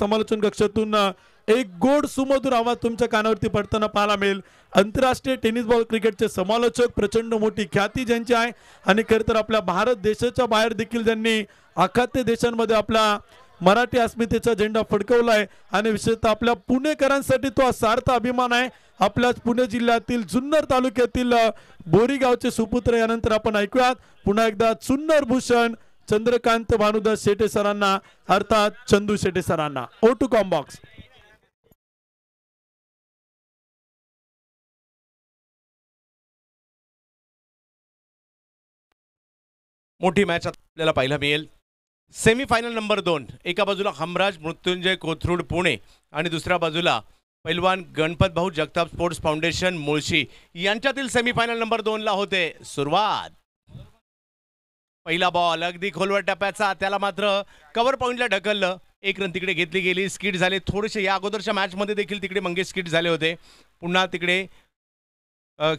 समालोचन कक्षातून एक गोड सुमधुर आवाज तुमच्या कानावरती पडताना पाहायला मिळेल आंतरराष्ट्रीय टेनिस बॉल क्रिकेटचे समालोचक प्रचंड मोठी ख्याती ज्यांची आहे आणि खर तर आपल्या भारत देशाच्या बाहेर देखील ज्यांनी आखाते देशांमध्ये आपला मराठी अस्मितेचा झेंडा फडकवला आहे आणि विशेषतः आपल्या पुणेकरांसाठी तो सार्थ अभिमान आहे आपल्याच पुणे जिल्ह्यातील जुन्नर तालुक्यातील बोरीगावचे सुपुत्र यानंतर आपण ऐकूयात पुन्हा एकदा चुन्नर भूषण चंद्रकांत भानुदास शेटे सरांना अर्थात चंदू शेटे सरांना ओ टू कॉम्बॉक्स मोठी मॅच आपल्याला पाहायला मिळेल सेमीफायनल नंबर दोन एका बाजूला हमराज मृत्युंजय कोथरूड पुणे आणि दुसऱ्या बाजूला पैलवान गणपत भाऊ जगताप स्पोर्ट्स फाउंडेशन मुळशी यांच्यातील सेमीफायनल नंबर दोनला होते सुरुवात पहिला बॉल अगदी खोलवर टप्प्याचा त्याला मात्र कव्हर पॉईंटला ढकललं एक रन तिकडे घेतली गेली स्किट झाले थोडेसे या अगोदरच्या मॅचमध्ये देखील तिकडे मंगेश स्किट झाले होते पुन्हा तिकडे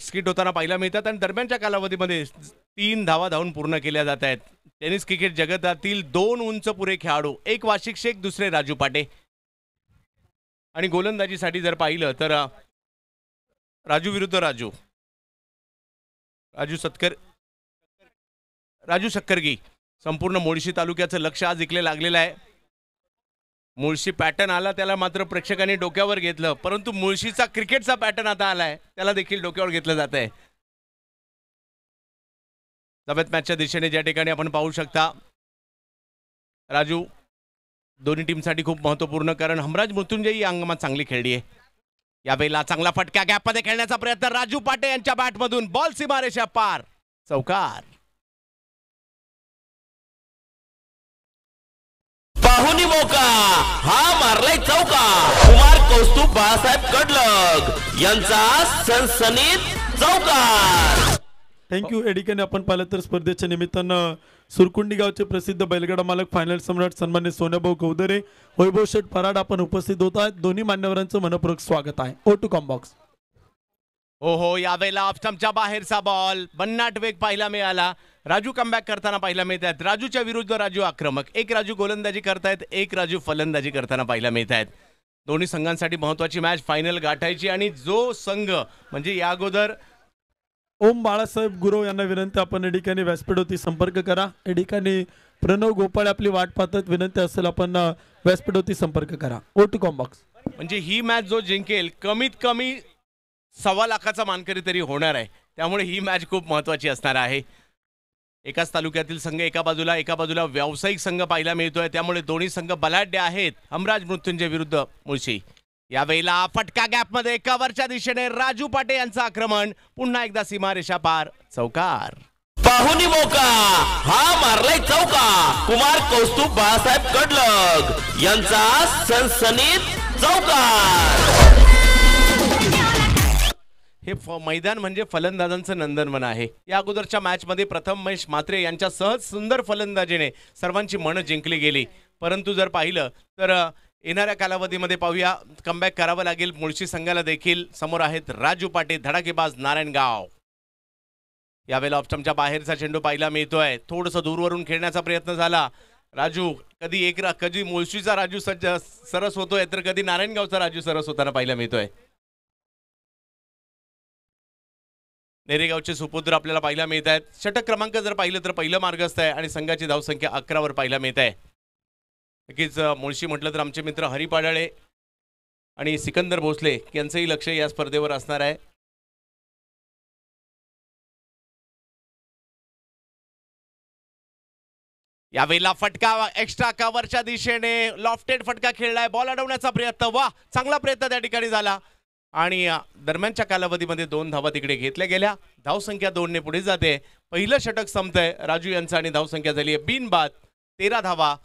स्किट होताना पाहायला मिळतात आणि दरम्यानच्या कालावधीमध्ये तीन धावा धावून पूर्ण केल्या जात आहेत टेनिस क्रिकेट जगतातील दोन उंच पुरे खेळाडू एक वाशिक शेख दुसरे राजू पाटे आणि गोलंदाजीसाठी जर पाहिलं तर राजू विरुद्ध राजू राजू सतकर राजू सक्करगी संपूर्ण मुळशी तालुक्याचं लक्ष आज इकडे लागलेलं आहे मुळशी पॅटर्न आला त्याला मात्र प्रेक्षकांनी डोक्यावर घेतलं परंतु मुळशीचा क्रिकेटचा पॅटर्न आता आलाय त्याला देखील डोक्यावर घेतलं जात आहे जबत मॅचच्या दिशेने ज्या ठिकाणी आपण पाहू शकता राजू दोन्ही टीमसाठी खूप महत्त्वपूर्ण कारण हमराज मृत्युंजय ही अंगमात चांगली खेळली आहे यावेळेला चांगला फटका गॅपमध्ये खेळण्याचा प्रयत्न राजू पाटे यांच्या बॅटमधून बॉल सीमारेषा पार चौकार पाहुनी मोका हा मारलाय चौका कुमार कौस्तुभ बाळासाहेब कडलग यांचा सनसनीत चौकार थँक्यू या ठिकाणी आपण पाहिलं तर स्पर्धेच्या निमित्तानं सुरकुंडी गावचे प्रसिद्ध बैलगाडा मालक फायनल सम्राट सन्मान्य सोन्याभाऊ गौदरे वैभव शेठ फराड आपण उपस्थित होत आहेत दोन्ही मान्यवरांचं मनपूर्वक स्वागत आहे ओ टू कॉम्बॉक्स हो हो यावेळेला ऑप्शनच्या बाहेरचा बॉल बन्नाट वेग पाहायला मिळाला राजू कमबॅक करताना पाहायला मिळत आहेत राजूच्या विरुद्ध राजू आक्रमक एक राजू गोलंदाजी करतायत एक राजू फलंदाजी करताना पाहायला मिळत आहेत दोन्ही संघांसाठी महत्वाची मॅच फायनल गाठायची आणि जो संघ म्हणजे या अगोदर ओम बाळासाहेब गुरव यांना विनंती आपण या ठिकाणी व्यासपीठवरती संपर्क करा या ठिकाणी प्रणव गोपाळ आपली वाट पाहतात विनंती असेल आपण व्यासपीठवरती संपर्क करा ओ टू कॉम्बॉक्स म्हणजे ही मॅच जो जिंकेल कमीत कमी सव्वा लाखाचा मानकरी तरी होणार आहे त्यामुळे ही मॅच खूप महत्वाची असणार आहे एकाच तालुक्यातील संघ एका बाजूला एका बाजूला व्यावसायिक संघ पाहायला मिळतोय त्यामुळे दोन्ही संघ बलाढ्य आहेत अमराज मृत्यूंजय विरुद्ध मुळशी यावेळेला फटका गॅपमध्ये कव्हरच्या दिशेने राजू पाटे यांचं आक्रमण पुन्हा एकदा सीमारेषा पार चौकार पाहुनी मोका हा मारलाय चौका कुमार कौस्तुभ बाळासाहेब कडलग यांचा सनसनीत चौकार हे मैदान म्हणजे फलंदाजांचं नंदनवन आहे या अगोदरच्या मॅचमध्ये प्रथम महेश मात्रे यांच्या सहज सुंदर फलंदाजीने सर्वांची मनं जिंकली गेली परंतु जर पाहिलं तर येणाऱ्या कालावधीमध्ये पाहूया कमबॅक करावं लागेल मुळशी संघाला देखील समोर आहेत राजू पाटील धडाकेबाज नारायणगाव यावेळेला ऑप्टमच्या बाहेरचा चेंडू पाहायला मिळतोय थोडंसं दूरवरून खेळण्याचा प्रयत्न झाला राजू कधी एक कधी मुळशीचा राजू सज्ज सरस होतोय तर कधी नारायणगावचा राजू सरस होताना पाहायला मिळतोय नेरेगावचे सुपुत्र आपल्याला पाहायला मिळत आहेत षटक क्रमांक जर पाहिलं तर पहिलं मार्गस्थ आहे आणि संघाची धावसंख्या अकरावर पाहायला मिळत आहे नक्कीच मुळशी म्हटलं तर आमचे मित्र हरी पाडाळे आणि सिकंदर भोसले यांचंही लक्ष या स्पर्धेवर असणार आहे यावेळेला फटका एक्स्ट्रा कवरच्या दिशेने लॉफ्टेड फटका खेळलाय बॉल अडवण्याचा प्रयत्न वा चांगला प्रयत्न त्या ठिकाणी झाला आणि दरम्यानच्या कालावधीमध्ये दोन धावा तिकडे घेतल्या गेल्या धावसंख्या दोनने पुढे जाते पहिलं षटक संपतंय राजू यांचं आणि धावसंख्या झाली आहे बिनबाद तेरा धावा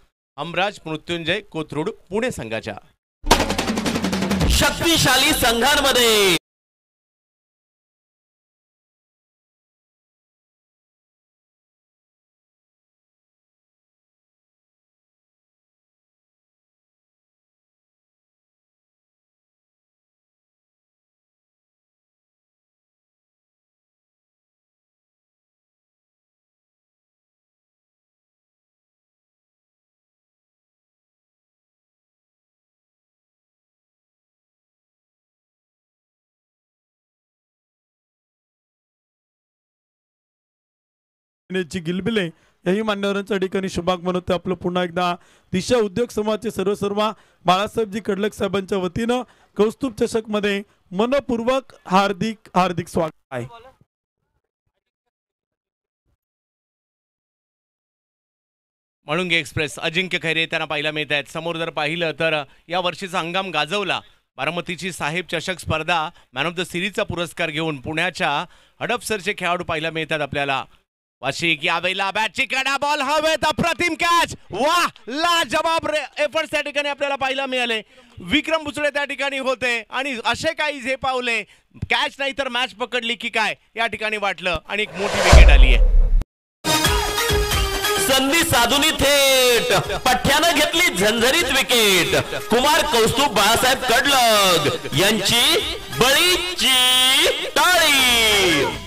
अमराज मृत्युंजय कोथरूड पुणे संघाच्या शक्तिशाली संघांमध्ये येण्याची गिलबिले याही मान्यवरांच्या ठिकाणी शुभाग म्हणत आपलं पुन्हा एकदा दिशा उद्योग समाजचे सर्व सर्व बाळासाहेबजी कडलक साहेबांच्या वतीनं कौस्तुभ मध्ये मनपूर्वक हार्दिक हार्दिक स्वागत आहे म्हणून एक्सप्रेस अजिंक्य खैरे त्यांना पाहायला मिळत आहेत समोर जर पाहिलं तर या वर्षीचा हंगाम गाजवला बारामतीची साहेब चषक स्पर्धा मॅन ऑफ द सिरीजचा पुरस्कार घेऊन पुण्याच्या हडपसरचे खेळाडू पाहायला मिळतात आपल्याला वशिक यावेळेला बॅटची कडा बॉल हवेत प्रतिम कॅच वा लाजवाब एफर्ट्स त्या ठिकाणी आपल्याला पाहायला मिळाले विक्रम बुचडे त्या ठिकाणी होते आणि असे काही झे पावले कॅच नाही तर मॅच पकडली की काय या ठिकाणी वाटलं आणि एक मोठी विकेट आली आहे संधी साधुनी थेट पठ्यानं घेतली झंझरीत विकेट कुमार कौस्तुभ बाळासाहेब कडलग यांची बळीची टाळी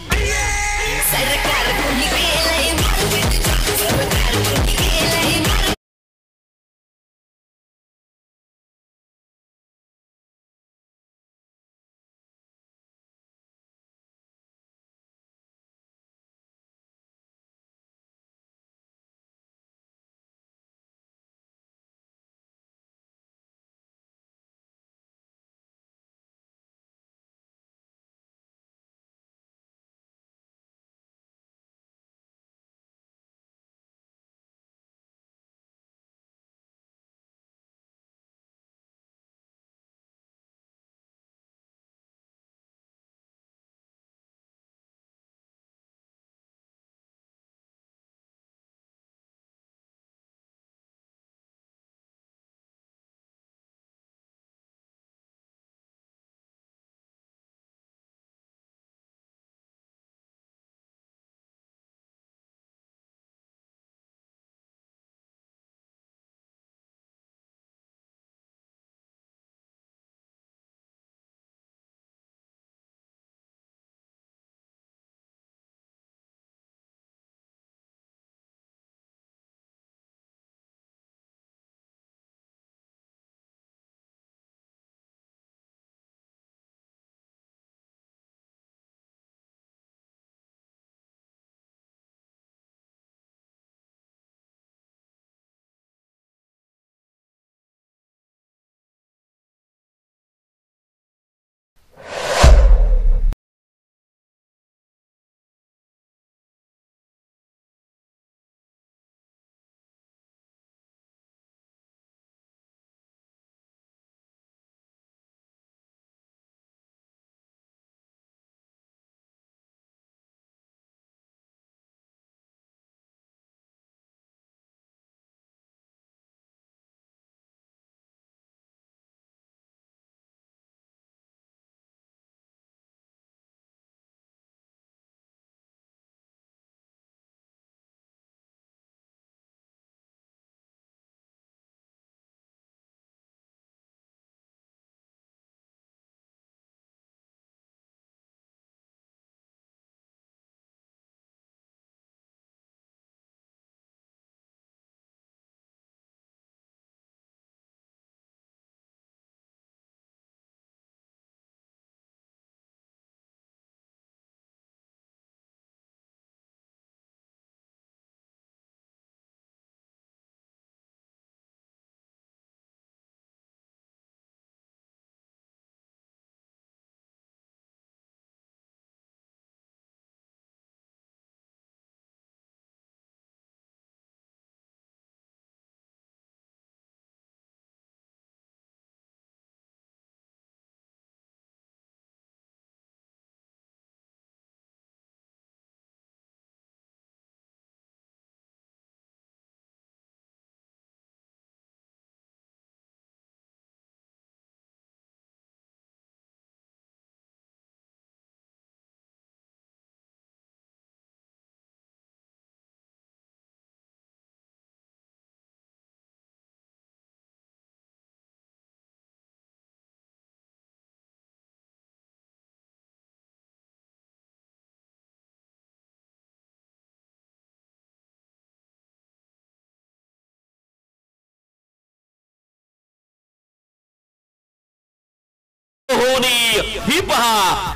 होणी ही पहा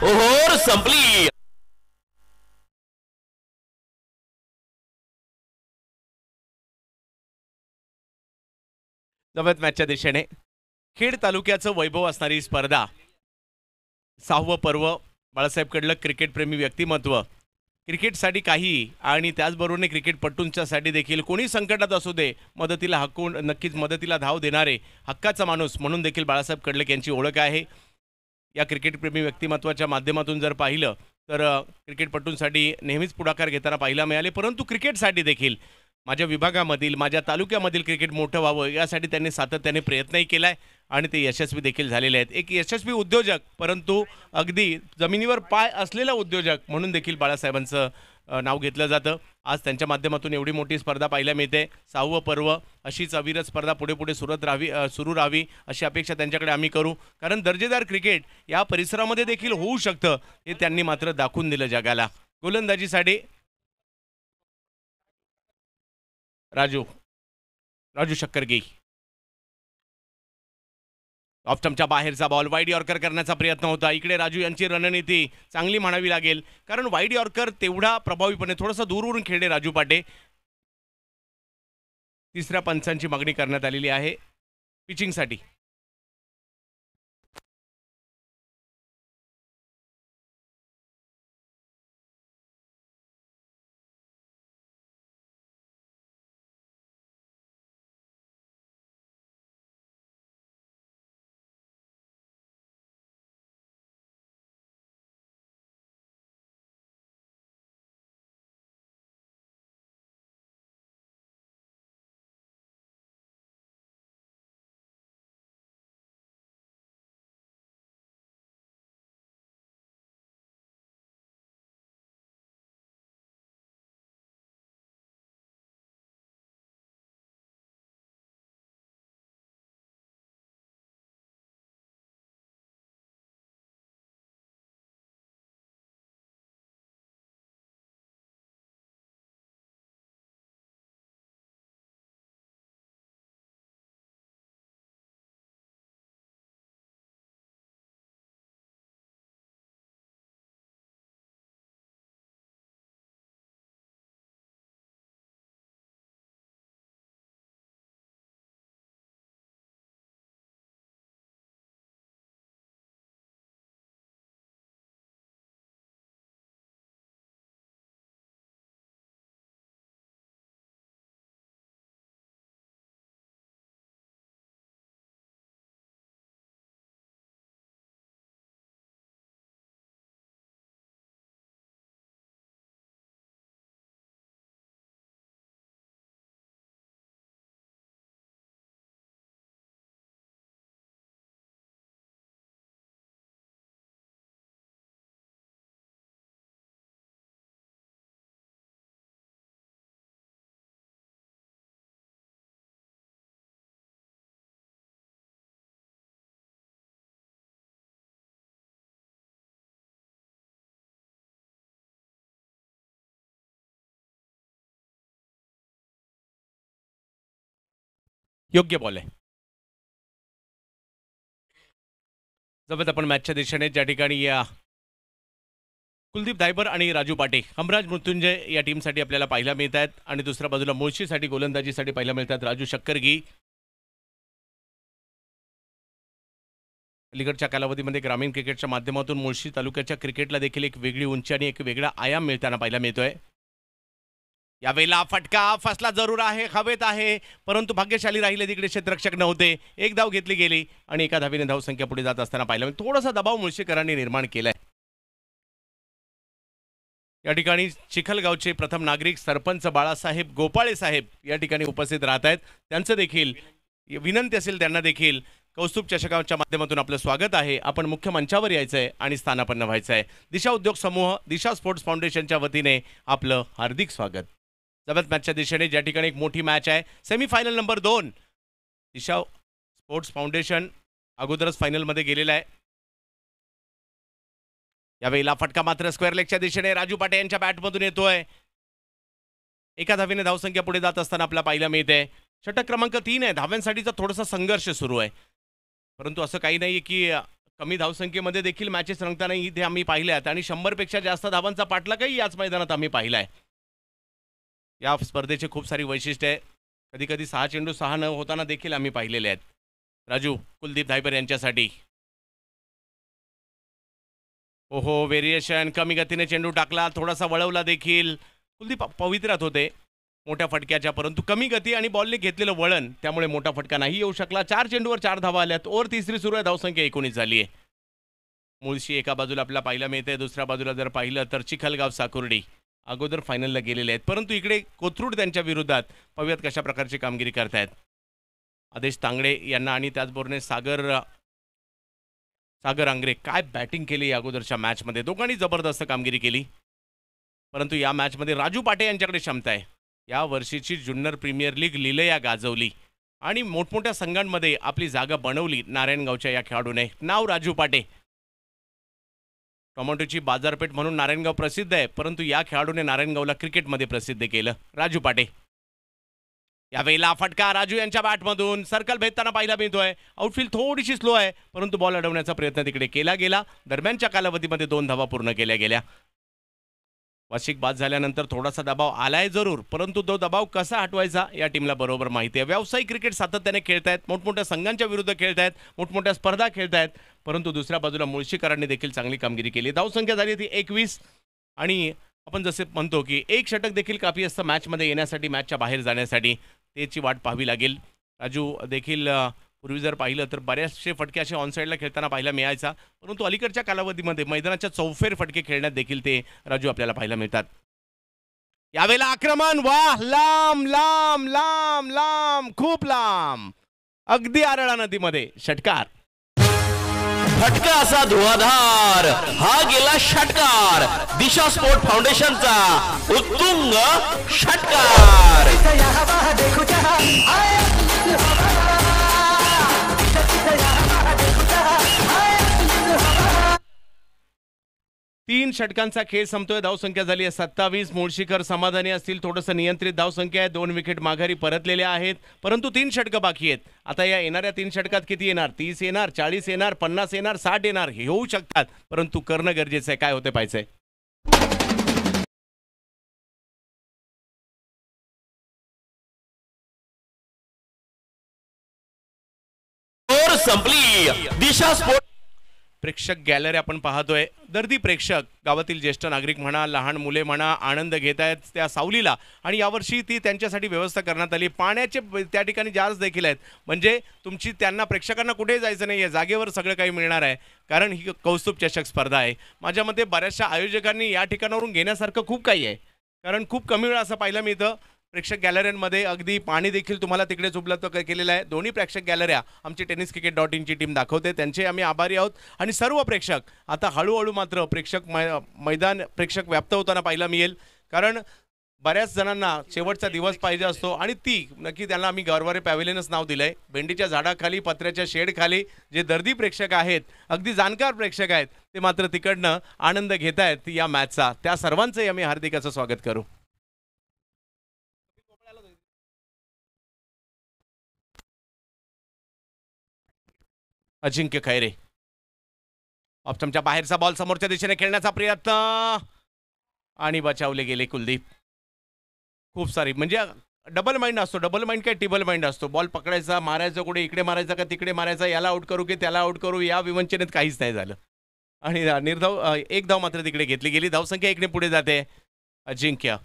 ओहोर संपली नवत मॅचच्या दिशेने खेड तालुक्याचं वैभव असणारी स्पर्धा सहावं पर्व बाळासाहेब कडलक क्रिकेटप्रेमी व्यक्तिमत्व क्रिकेटसाठी काही आणि त्याचबरोबरने साठी देखील कोणी संकटात असू दे मदतीला हक्कून नक्कीच मदतीला धाव देणारे हक्काचा माणूस म्हणून देखील बाळासाहेब कडलक यांची ओळख आहे या क्रिकेटप्रेमी व्यक्तिमत्वाच्या माध्यमातून जर पाहिलं तर क्रिकेटपटूंसाठी नेहमीच पुढाकार घेताना पाहायला मिळाले परंतु क्रिकेटसाठी देखील माझ्या विभागामधील माझ्या तालुक्यामधील क्रिकेट मोठं व्हावं यासाठी त्यांनी सातत्याने प्रयत्नही केला आहे आणि ते यशस्वी देखील झालेले आहेत एक यशस्वी उद्योजक परंतु अगदी जमिनीवर पाय असलेला उद्योजक म्हणून देखील बाळासाहेबांचं नाव घेतलं जातं आज त्यांच्या माध्यमातून एवढी मोठी स्पर्धा पाहायला मिळते सहावं पर्व अशीच अविरत स्पर्धा पुढे पुढे सुरत राहावी सुरू राहावी अशी अपेक्षा त्यांच्याकडे आम्ही करू कारण दर्जेदार क्रिकेट या परिसरामध्ये देखील होऊ शकतं हे त्यांनी मात्र दाखवून दिलं जगाला गोलंदाजीसाठी राजू राजू शक्कर ऑफ चमच्या बाहेरचा बॉल वाईड यॉर्कर करण्याचा प्रयत्न होता इकडे राजू यांची रणनीती चांगली म्हणावी लागेल कारण वाईड यॉर्कर तेवढा प्रभावीपणे थोडंसं दूरवरून खेळले राजू पाटे तिसऱ्या पंचांची मागणी करण्यात आलेली आहे पिचिंगसाठी योग्य बॉल आहे जमत आपण मॅचच्या दिशेने ज्या ठिकाणी या कुलदीप धायबर आणि राजू पाटे हमराज मृत्युंजय या टीमसाठी आपल्याला पाहायला मिळत आहेत आणि दुसऱ्या बाजूला मुळशीसाठी गोलंदाजीसाठी पाहायला मिळतात राजू शक्करगी अलीकडच्या कालावधीमध्ये ग्रामीण क्रिकेटच्या माध्यमातून मुळशी तालुक्याच्या क्रिकेटला देखील एक वेगळी उंची आणि एक वेगळा आयाम मिळताना पाहायला मिळतोय यावेळेला फटका फसला जरूर आहे हवेत आहे परंतु भाग्यशाली राहिले तिकडे क्षेत्ररक्षक नव्हते एक धाव घेतली गेली आणि एका धावीने धाव संख्या पुढे जात असताना पाहिलं म्हणजे थोडासा दबाव मुळशीकरांनी निर्माण केलाय या ठिकाणी चिखलगावचे प्रथम नागरिक सरपंच बाळासाहेब गोपाळे साहेब या ठिकाणी उपस्थित राहत आहेत त्यांचं देखील विनंती असेल त्यांना देखील कौस्तुभ चषकाच्या माध्यमातून आपलं स्वागत आहे आपण मुख्य मंचावर यायचं आहे आणि स्थानापन्न व्हायचं आहे दिशा उद्योग समूह दिशा स्पोर्ट्स फाउंडेशनच्या वतीने आपलं हार्दिक स्वागत जबरदस्त मॅचच्या दिशेने ज्या ठिकाणी एक मोठी मॅच आहे सेमीफायनल नंबर दोन दिशा स्पोर्ट्स फाउंडेशन अगोदरच फायनलमध्ये गेलेला आहे यावेळीला फटका मात्र स्क्वेअर लेगच्या दिशेने राजू पाटे यांच्या बॅटमधून येतोय एका धावीने धावसंख्या पुढे जात असताना आपल्याला पाहायला मिळते षटक क्रमांक तीन आहे धाव्यांसाठीचा थोडासा संघर्ष सुरू आहे परंतु असं काही नाही की कमी धावसंख्येमध्ये देखील मॅचेस रंगताना इथे आम्ही पाहिल्या आहेत आणि शंभरपेक्षा जास्त धावांचा काही याच मैदानात आम्ही पाहिला आहे या स्पर्धेचे खूप सारी वैशिष्ट्य आहे कधी कधी सहा चेंडू सहा न होताना देखील आम्ही पाहिलेले आहेत राजू कुलदीप धायपर यांच्यासाठी ओहो व्हेरिएशन कमी गतीने चेंडू टाकला थोडासा वळवला देखील कुलदीप पवित्रात होते मोठ्या फटक्याच्या परंतु कमी गती आणि बॉलने घेतलेलं वळण त्यामुळे मोठा फटका नाही येऊ शकला चार चेंडूवर चार धावा आल्यात ओर तिसरी सुरू आहे धावसंख्या एकोणीस झाली आहे मुळशी एका बाजूला आपल्याला पाहायला मिळते दुसऱ्या बाजूला जर पाहिलं तर चिखलगाव साकुर्डी अगोदर फायनलला गेलेले आहेत परंतु इकडे कोथरूड त्यांच्या विरोधात पव्यात कशा प्रकारची कामगिरी करतायत आदेश तांगडे यांना आणि त्याचबरोबर सागर सागर आंग्रे काय बॅटिंग केली या अगोदरच्या मॅचमध्ये दोघांनी जबरदस्त कामगिरी केली परंतु या मॅचमध्ये राजू पाटे यांच्याकडे क्षमता आहे या वर्षीची जुन्नर प्रीमियर लीग लिलया गाजवली आणि मोठमोठ्या संघांमध्ये आपली जागा बनवली नारायणगावच्या या खेळाडूने नाव राजू पाटे टोमॅटोची बाजारपेठ म्हणून नारायणगाव प्रसिद्ध आहे परंतु या खेळाडूने नारायणगावला क्रिकेटमध्ये प्रसिद्ध केलं राजू पाटे यावेळेला फटका राजू यांच्या बॅटमधून सर्कल भेटताना पाहिला मिळतोय आउटफील्ड थोडीशी स्लो आहे परंतु बॉल अडवण्याचा प्रयत्न तिकडे केला गेला दरम्यानच्या कालावधीमध्ये दोन धावा पूर्ण केल्या गेल्या वार्षिक बाद झाल्यानंतर थोडासा दबाव आलाय जरूर परंतु तो दबाव कसा हटवायचा या टीमला बरोबर माहिती आहे व्यावसायिक क्रिकेट सातत्याने आहेत मोठमोठ्या संघांच्या विरुद्ध आहेत मोठमोठ्या स्पर्धा आहेत परंतु दुसऱ्या बाजूला मुळशीकरांनी देखील चांगली कामगिरी केली धावसंख्या झाली ती एकवीस आणि आपण जसे म्हणतो की एक षटक देखील काफी असतं मॅचमध्ये येण्यासाठी मॅचच्या बाहेर जाण्यासाठी त्याची वाट पाहावी लागेल राजू देखील पूर्वी जर पाहिलं तर बऱ्याचशे फटके असे ऑन ऑनसाईडला खेळताना पाहायला मिळायचा परंतु अलीकडच्या कालावधीमध्ये मैदानाच्या चौफेर फटके खेळण्यात देखील ते राजू आपल्याला पाहायला मिळतात यावेळेला आक्रमण वा लांब लांब लांब लांब खूप लांब अगदी आरळा नदीमध्ये षटकार फटका असा धुवाधार हा गेला षटकार दिशा स्पोर्ट फाउंडेशनचा उत्तुंग षटकार तीन षटकांचा खेळ संपतोय धावसंख्या झाली आहे सत्तावीस मुळशीकर समाधानी असतील थोडंसं नियंत्रित धावसंख्या आहे दोन विकेट माघारी परतलेल्या आहेत परंतु तीन षटक बाकी आहेत आता या येणाऱ्या तीन षटकात किती येणार तीस येणार चाळीस येणार पन्नास येणार साठ येणार हे होऊ शकतात परंतु करणं गरजेचं आहे काय होते पाहिजे संपली दिशा स्पोर्ट प्रेक्षक गॅलरी आपण पाहतोय दर्दी प्रेक्षक गावातील ज्येष्ठ नागरिक म्हणा लहान मुले म्हणा आनंद घेत आहेत त्या सावलीला आणि यावर्षी ती त्यांच्यासाठी व्यवस्था करण्यात आली पाण्याचे त्या ठिकाणी जास्त देखील आहेत म्हणजे तुमची त्यांना प्रेक्षकांना कुठेही जायचं नाही आहे जागेवर सगळं काही मिळणार आहे कारण ही कौस्तुभ चषक स्पर्धा आहे माझ्या मते बऱ्याचशा आयोजकांनी या ठिकाणावरून घेण्यासारखं खूप काही आहे कारण खूप कमी वेळा असं पाहिलं मी इथं प्रेक्षक गॅलऱ्यांमध्ये अगदी पाणी देखील तुम्हाला तिकडेच उपलब्ध केलेलं आहे दोन्ही प्रेक्षक गॅलऱ्या आमची टेनिस क्रिकेट डॉट इनची टीम दाखवते त्यांचे आम्ही आभारी आहोत आणि सर्व प्रेक्षक आता हळूहळू मात्र प्रेक्षक मै मैदान प्रेक्षक व्याप्त होताना पाहायला मिळेल कारण बऱ्याच जणांना शेवटचा दिवस पाहिजे असतो आणि ती नक्की त्यांना आम्ही गौरवारे पॅव्हिलियनच नाव दिलं आहे भेंडीच्या झाडाखाली पत्र्याच्या शेडखाली जे दर्दी प्रेक्षक आहेत अगदी जाणकार प्रेक्षक आहेत ते मात्र तिकडनं आनंद घेत आहेत या मॅचचा त्या सर्वांचंही आम्ही हार्दिकाचं स्वागत करू अजिंक्य खैरे ऑप्शनच्या बाहेरचा बॉल समोरच्या दिशेने खेळण्याचा प्रयत्न आणि बचावले गेले कुलदीप खूप सारी म्हणजे डबल माइंड असतो डबल माइंड काय टिबल माइंड असतो बॉल पकडायचा मारायचा कुठे इकडे मारायचा का तिकडे मारायचा याला आउट करू की त्याला आउट करू या विवंचनेत काहीच नाही झालं आणि निर्धाव एक धाव मात्र तिकडे घेतली गेली धावसंख्या इकडे पुढे जाते अजिंक्य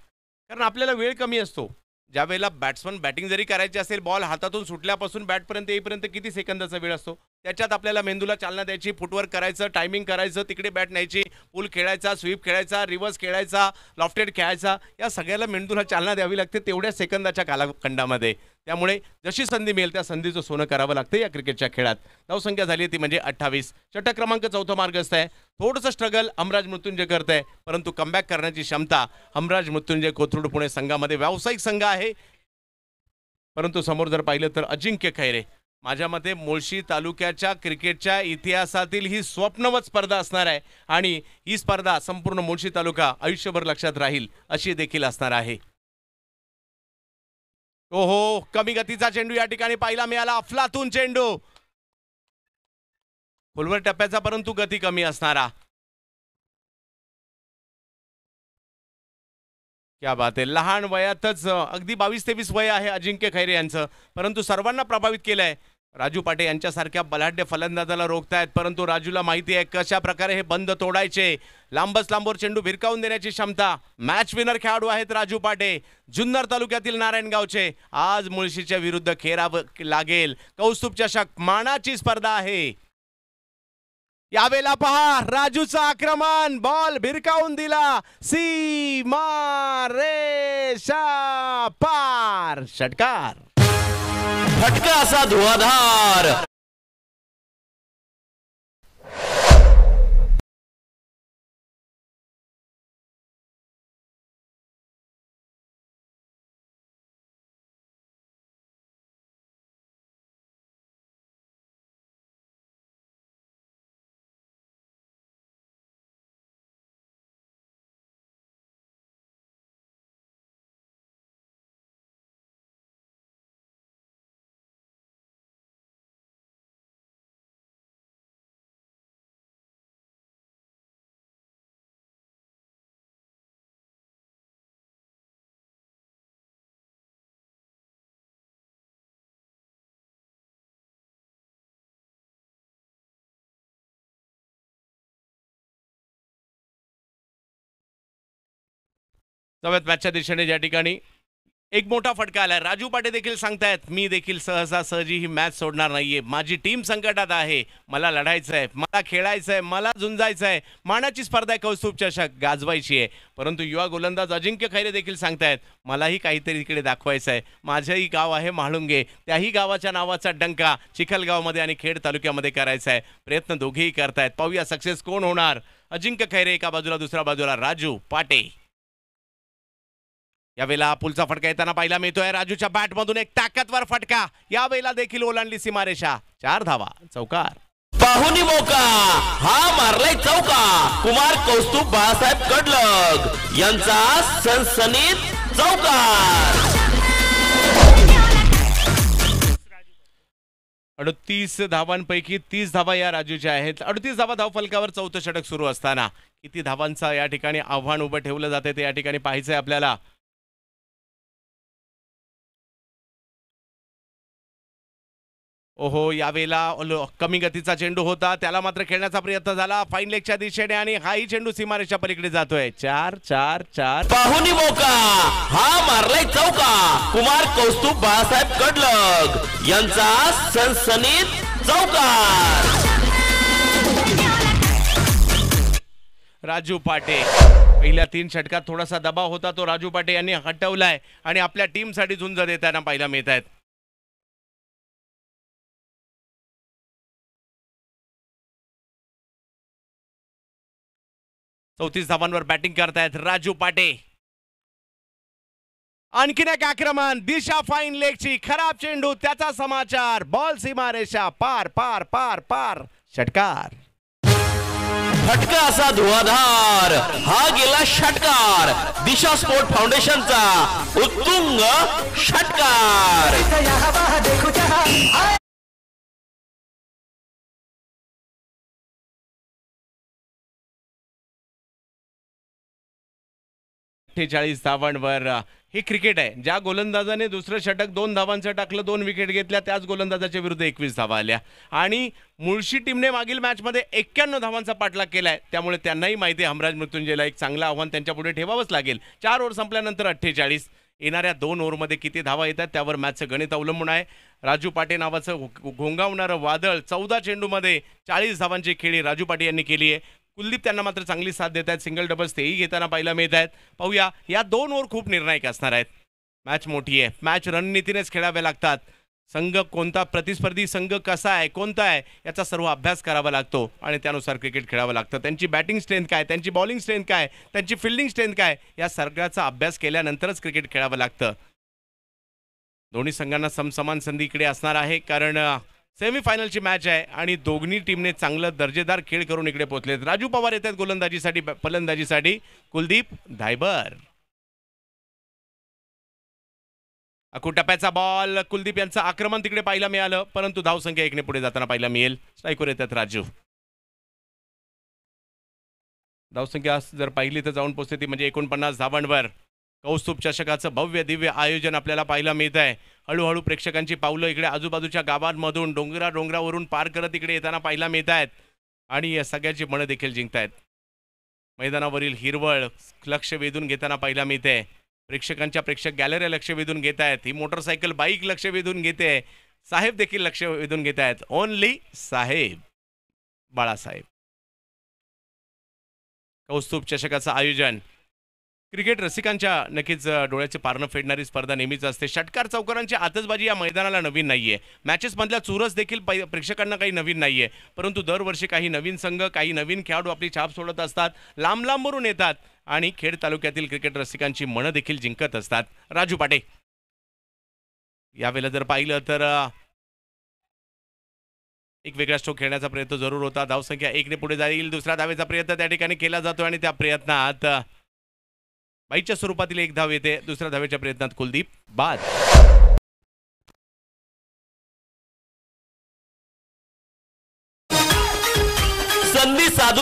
कारण आपल्याला वेळ कमी असतो ज्या वेळेला बॅट्समन बॅटिंग जरी करायची असेल बॉल हातातून सुटल्यापासून बॅटपर्यंत येईपर्यंत किती सेकंदाचा वेळ असतो त्याच्यात आपल्याला मेंदूला चालना द्यायची फुटवर्क करायचं टायमिंग करायचं तिकडे बॅट न्यायची पूल खेळायचा स्वीप खेळायचा रिव्हर्स खेळायचा लॉफ्टेड खेळायचा या सगळ्याला मेंदूला चालना द्यावी लागते तेवढ्या सेकंदाच्या कालाखंडामध्ये त्यामुळे जशी संधी मिळेल त्या संधीचं सोनं करावं लागतं या क्रिकेटच्या खेळात धावसंख्या झाली ती म्हणजे अठ्ठावीस षटक क्रमांक चौथा मार्गस्थ आहे थोडंसं स्ट्रगल अमराज मृत्युंजय करत आहे परंतु कमबॅक करण्याची क्षमता अमराज मृत्युंजय कोथरूड पुणे संघामध्ये व्यावसायिक संघ आहे परंतु समोर जर पाहिलं तर अजिंक्य खैरे माझ्या मते मुळशी तालुक्याच्या क्रिकेटच्या इतिहासातील ही स्वप्नवत स्पर्धा असणार आहे आणि ही स्पर्धा संपूर्ण मुळशी तालुका आयुष्यभर लक्षात राहील अशी देखील असणार आहे ओहो कमी गतीचा चेंडू या ठिकाणी पाहिला मिळाला अफलातून चेंडू फुलवर टप्प्याचा परंतु गती कमी असणारा क्या बात आहे लहान वयातच अगदी बावीस तेवीस वय आहे अजिंक्य खैरे यांचं परंतु सर्वांना प्रभावित केलं आहे राजू पाटे यांच्यासारख्या बलाढ्य फलंदाजाला रोखतायत परंतु राजूला माहिती आहे कशा प्रकारे हे बंद तोडायचे लांबच लांबवर चेंडू भिरकावून देण्याची क्षमता मॅच विनर खेळाडू आहेत राजू पाटे जुन्नर तालुक्यातील नारायणगावचे आज मुळशीच्या विरुद्ध खेराव लागेल चषक मानाची स्पर्धा आहे यावेला पहा राजूचा आक्रमण बॉल भिरकावून दिला सी मा रे पार षटकार फटका असा धुआधार जाऊयात मॅचच्या दिशेने ज्या ठिकाणी एक मोठा फटका आलाय राजू पाटे देखील सांगतायत मी देखील सहसा सहजी ही मॅच सोडणार नाहीये माझी टीम संकटात आहे मला लढायचं आहे मला खेळायचं आहे मला झुंजायचं आहे मानाची स्पर्धा कौस्तुभ चषक गाजवायची आहे परंतु युवा गोलंदाज अजिंक्य खैरे देखील सांगतायत मलाही काहीतरी इकडे दाखवायचं आहे माझंही गाव आहे म्हाळुंगे त्याही गावाच्या नावाचा डंका चिखलगावमध्ये आणि खेड तालुक्यामध्ये करायचा आहे प्रयत्न दोघेही करतायत पाहूया सक्सेस कोण होणार अजिंक्य खैरे एका बाजूला दुसऱ्या बाजूला राजू पाटे यावेळेला पुलचा फटका येताना पाहिला मिळतोय राजूच्या मधून एक ताकदवर फटका यावेळेला देखील ओलांडली सीमारेषा चार धावा चौकार पाहुनी मोका हा मारलाय चौका कुमार कौस्तुभ बाळासाहेब कडलग यांचा सनसनीत चौकार अडतीस धावांपैकी तीस धावा या राजूच्या आहेत अडतीस धावा धावफलकावर चौथं षटक सुरू असताना किती धावांचा या ठिकाणी आव्हान उभं ठेवलं जाते ते या ठिकाणी पाहायचंय आपल्याला ओहो यावेळेला कमी गतीचा चेंडू होता त्याला मात्र खेळण्याचा प्रयत्न झाला फाईन लेगच्या दिशेने आणि हाही चेंडू सीमारेषा पलीकडे जातोय चार चार चार पाहून मोका हा मारलाय चौका कुमार कौस्तुभ बाळासाहेब कडलग यांचा सनसनीत चौकार राजू पाटे पहिल्या तीन षटकात थोडासा दबाव होता तो राजू पाटे यांनी हटवलाय आणि आपल्या टीमसाठी झुंज देताना पाहायला मिळत आहेत चौतीस धावांवर बॅटिंग करतायत राजू पाटे आणखीन एक आक्रमण दिशा फाईन लेगची खराब चेंडू त्याचा समाचार बॉल सीमारेषा पार पार पार पार षटकार फटका असा धुवाधार हा गेला षटकार दिशा स्पोर्ट फाउंडेशनचा उत्तुंग षटकार अठ्ठेचाळीस धावांवर हे क्रिकेट आहे ज्या गोलंदाजाने दुसरं षटक दोन धावांचं टाकलं दोन विकेट घेतल्या त्याच गोलंदाजाच्या विरुद्ध एकवीस धावा आल्या आणि मुळशी टीमने मागील मॅचमध्ये एक्क्याण्णव धावांचा पाठलाग केला आहे त्यामुळे त्यांनाही माहिती हमराज मृत्युंजयला एक चांगलं आव्हान त्यांच्यापुढे ठेवावंच लागेल चार ओव्हर संपल्यानंतर अठ्ठेचाळीस येणाऱ्या दोन ओव्हरमध्ये किती धावा येतात त्यावर मॅचचं गणित अवलंबून आहे राजू पाटे नावाचं घोंगावणारं वादळ चौदा चेंडूमध्ये चाळीस धावांची खेळी राजू पाटे यांनी केली आहे कुलदीप त्यांना मात्र चांगली साथ देत आहेत सिंगल डबल्स तेही घेताना पाहायला मिळत आहेत पाहूया या दोन ओव्हर खूप निर्णायक असणार आहेत मॅच मोठी आहे मॅच रणनीतीनेच खेळाव्या लागतात संघ कोणता प्रतिस्पर्धी संघ कसा आहे कोणता आहे याचा सर्व अभ्यास करावा लागतो आणि त्यानुसार क्रिकेट खेळावं लागतं त्यांची बॅटिंग स्ट्रेंथ काय त्यांची बॉलिंग स्ट्रेंथ काय त्यांची फिल्डिंग स्ट्रेंथ काय या सगळ्याचा अभ्यास केल्यानंतरच क्रिकेट खेळावं लागतं दोन्ही संघांना समसमान संधी इकडे असणार आहे कारण सेमीफायनलची मॅच आहे आणि दोघी टीमने चांगलं दर्जेदार खेळ करून इकडे पोहोचले राजू पवार येतात गोलंदाजीसाठी फलंदाजीसाठी कुलदीप धायबर टप्प्याचा बॉल कुलदीप यांचं आक्रमण तिकडे पाहायला मिळालं परंतु धावसंख्या एकने पुढे जाताना पाहायला मिळेल स्ट्राईकवर येतात राजू धावसंख्या जर पाहिली तर जाऊन पोचते ती म्हणजे एकोणपन्नास धावांवर कौस्तुभ चषकाचं भव्य दिव्य आयोजन आपल्याला पाहायला मिळत आहे हळूहळू प्रेक्षकांची पावलं इकडे आजूबाजूच्या गावांमधून डोंगरा डोंगरावरून पार करत इकडे येताना पाहायला मिळत आहेत आणि या सगळ्याची मनं देखील जिंकतायत मैदानावरील हिरवळ लक्ष वेधून घेताना पाहायला मिळते प्रेक्षकांच्या प्रेक्षक गॅलऱ्या लक्ष वेधून घेत आहेत ही मोटरसायकल बाईक लक्ष वेधून घेते साहेब देखील लक्ष वेधून घेत आहेत ओनली साहेब बाळासाहेब कौस्तुभ चषकाचं आयोजन क्रिकेट रसिकांच्या नक्कीच डोळ्याचे पारणं फेडणारी स्पर्धा नेहमीच असते षटकार चौकारांची आतसबाजी या मैदानाला नवीन नाहीये मॅचेसमधल्या चुरस देखील प्रेक्षकांना काही नवीन नाहीये परंतु दरवर्षी काही नवीन संघ काही नवीन खेळाडू आपली छाप सोडत असतात लांब लांबवरून येतात आणि खेड तालुक्यातील क्रिकेट रसिकांची मनं देखील जिंकत असतात राजू पाटे यावेळेला जर पाहिलं तर एक वेगळा स्ट्रोक खेळण्याचा प्रयत्न जरूर होता धावसंख्या एकने पुढे जाईल दुसरा धावेचा प्रयत्न त्या ठिकाणी केला जातो आणि त्या प्रयत्नात बाईच्या स्वरूपातील एक धाव येते दुसऱ्या धावेच्या प्रयत्नात कुलदीप बाद संधी साधू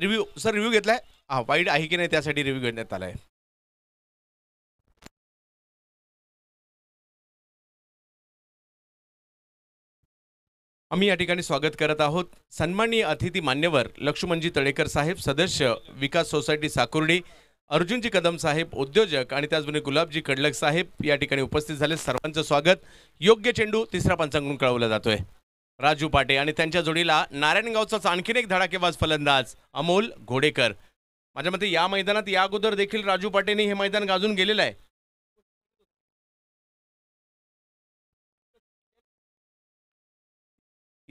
रिव्ह्यू सर रिव्ह्यू घेतलाय हा वाईट आहे की नाही त्यासाठी रिव्ह्यू घेण्यात आलाय आम्ही या ठिकाणी स्वागत करत आहोत सन्माननीय अतिथी मान्यवर लक्ष्मणजी तळेकर साहेब सदस्य विकास सोसायटी साकुर्डी अर्जुनजी कदम साहेब उद्योजक आणि त्याचबरोबर गुलाबजी कडलक साहेब या ठिकाणी उपस्थित झाले सर्वांचं स्वागत योग्य चेंडू तिसरा पंचांकडून कळवला जातोय राजू पाटे आणि त्यांच्या जोडीला नारायणगावचाच आणखीन एक धडाकेबाज फलंदाज अमोल घोडेकर माझ्या मते या मैदानात या अगोदर देखील राजू पाटेने हे मैदान गाजून गेलेलं आहे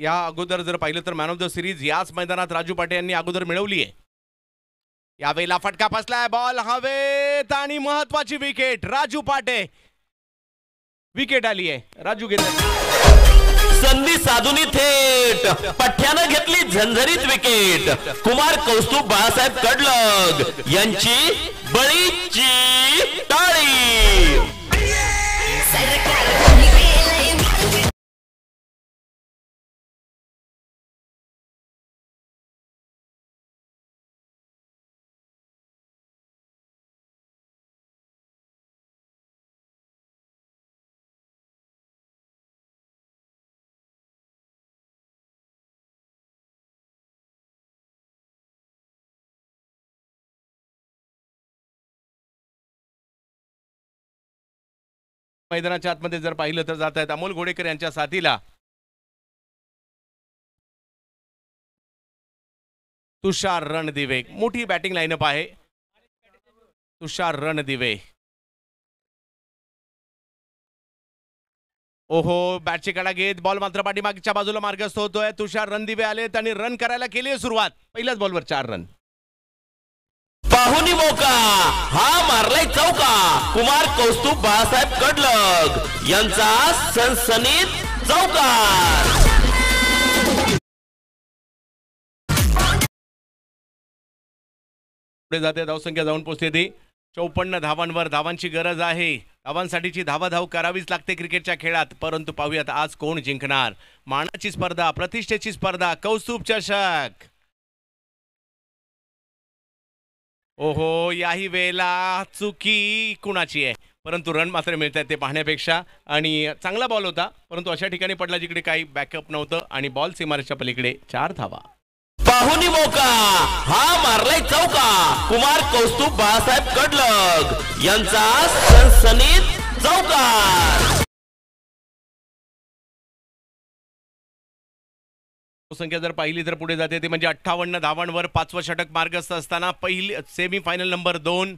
या अगोदर जर पाहिलं तर मॅन ऑफ द सिरीज याच मैदानात राजू पाटे यांनी अगोदर मिळवली आहे यावेळेला फटका फसलाय बॉल हवेत आणि महत्वाची विकेट राजू पाटे विकेट आली आहे राजू घेतला संधी साधुनी थेट पठ्यानं घेतली झंझरीत विकेट कुमार कौस्तुभ बाळासाहेब कडलग यांची बळीची टाळी मैदानाच्या आतमध्ये जर पाहिलं तर जात आहेत अमोल घोडेकर यांच्या साथीला तुषार रणदिवे मोठी बॅटिंग लाईनअप आहे तुषार रणदिवे ओहो बॅटची कडा घेत बॉल मात्र पाठीमागच्या बाजूला मार्गस्थ होतोय तुषार रणदिवे आलेत आणि रन करायला केली सुरुवात पहिल्याच बॉलवर चार रन पाहुनी मोका हा मारलाय चौका कुमार कौस्तुभ बाळासाहेब कडलग यांचा सनसनीत चौकार पुढे जाते धावसंख्या जाऊन पोहोचते ती चौपन्न धावांवर धावांची गरज आहे धावांसाठीची धावाधाव करावीच लागते क्रिकेटच्या खेळात परंतु पाहूयात आज कोण जिंकणार मानाची स्पर्धा प्रतिष्ठेची स्पर्धा कौस्तुभ चषक ओहो याही वेळेला चुकी कुणाची आहे परंतु रन मात्र मिळत ते पाहण्यापेक्षा आणि चांगला बॉल होता परंतु अशा ठिकाणी पडला जिकडे काही बॅकअप नव्हतं आणि बॉल सीमारेच्या पलीकडे चार धावा पाहुनी मोका हा मारलाय चौका कुमार कौस्तुभ बाळासाहेब कडलग यांचा सनसनीत चौकार संख्या जर पाहिली तर पुढे जाते ती म्हणजे अठ्ठावन्न धावांवर पाचवं षटक मार्गस्थ असताना पहिली सेमी फायनल नंबर दोन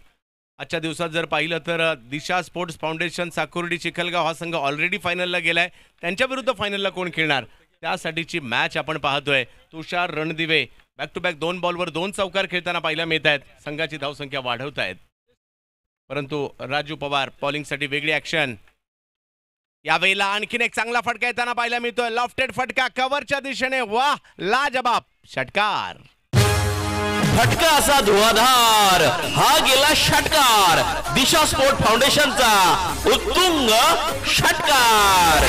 आजच्या दिवसात जर पाहिलं तर दिशा स्पोर्ट्स फाउंडेशन साकुर्डी चिखलगाव हा संघ ऑलरेडी फायनलला गेलाय त्यांच्या विरुद्ध फायनलला कोण खेळणार त्यासाठीची मॅच आपण पाहतोय Tushar Randive back to back दोन बॉलवर दोन चौकार खेळताना पाहायला मिळत आहेत संघाची धावसंख्या वाढवत आहेत परंतु राजू पवार बॉलिंगसाठी वेगळी ॲक्शन यावेळेला आणखीन एक चांगला फटका येताना पाहायला मिळतोय लॉफ्टेड फटका कव्हरच्या दिशेने वा जबाब षटकार फटका असा धुवाधार हा गेला षटकार दिशा स्पोर्ट फाउंडेशनचा उत्तुंग षटकार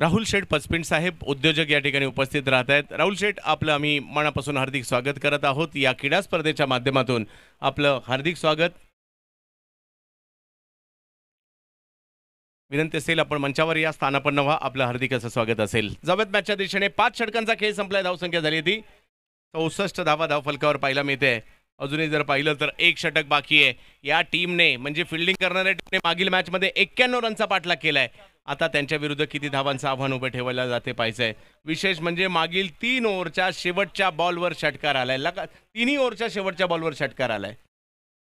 राहुल शेठ पचपिंड साहेब उद्योजक या ठिकाणी उपस्थित राहत आहेत राहुल शेठ आपलं आम्ही मनापासून हार्दिक स्वागत करत आहोत या क्रीडा स्पर्धेच्या माध्यमातून आपलं हार्दिक स्वागत विनंती असेल आपण मंचावर या स्थानापन्न व्हा आपलं हार्दिक असं स्वागत असेल जवळ मॅचच्या दिशेने पाच षटकांचा खेळ संपलाय धावसंख्या झाली होती चौसष्ट धावा धावफलकावर पाहायला मिळते अजूनही जर पाहिलं तर एक षटक बाकी आहे या टीमने म्हणजे फिल्डिंग करणाऱ्या टीमने मागील मॅचमध्ये एक्क्याण्णव रनचा पाठलाग केलाय आता त्यांच्या विरुद्ध किती धावांचं आव्हान उभे ठेवायला जाते पाहिजे विशेष म्हणजे मागील तीन ओव्हरच्या शेवटच्या बॉलवर षटकार आलाय लगा तिन्ही ओव्हरच्या शेवटच्या बॉलवर षटकार आलाय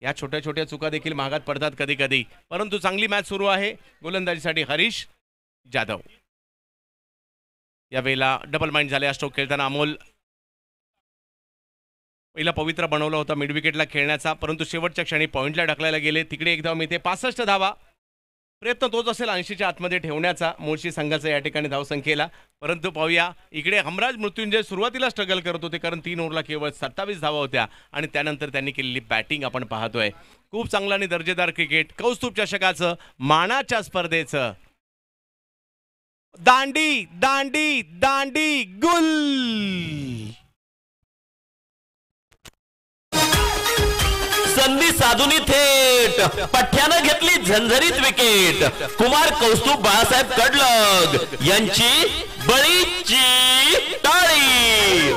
या छोट्या छोट्या चुका देखील महागात पडतात कधी कधी परंतु चांगली मॅच सुरू आहे गोलंदाजीसाठी हरीश जाधव वेळेला डबल माइंड झाले स्ट्रोक खेळताना अमोल पहिला पवित्र बनवला होता मिडविकेटला खेळण्याचा परंतु शेवटच्या क्षणी पॉईंटला ढकलायला गेले तिकडे एक धाव मिळते पासष्ट धावा प्रयत्न तोच असेल ऐंशीच्या आतमध्ये ठेवण्याचा मोर्शी संघाचा या ठिकाणी धावसंख्येला परंतु पाहूया इकडे हमराज मृत्युंजय सुरुवातीला स्ट्रगल करत होते कारण तीन ओव्हरला केवळ सत्तावीस धावा होत्या आणि त्यानंतर त्यांनी केलेली बॅटिंग आपण पाहतोय खूप चांगला आणि दर्जेदार क्रिकेट कौस्तुभ चषकाचं मानाच्या स्पर्धेचं दांडी दांडी दांडी गुल संधी साधुनी थेट पठ्यानं घेतली झंझरीत विकेट कुमार कौस्तुभ बाळासाहेब कडलग यांची बळीची टाळी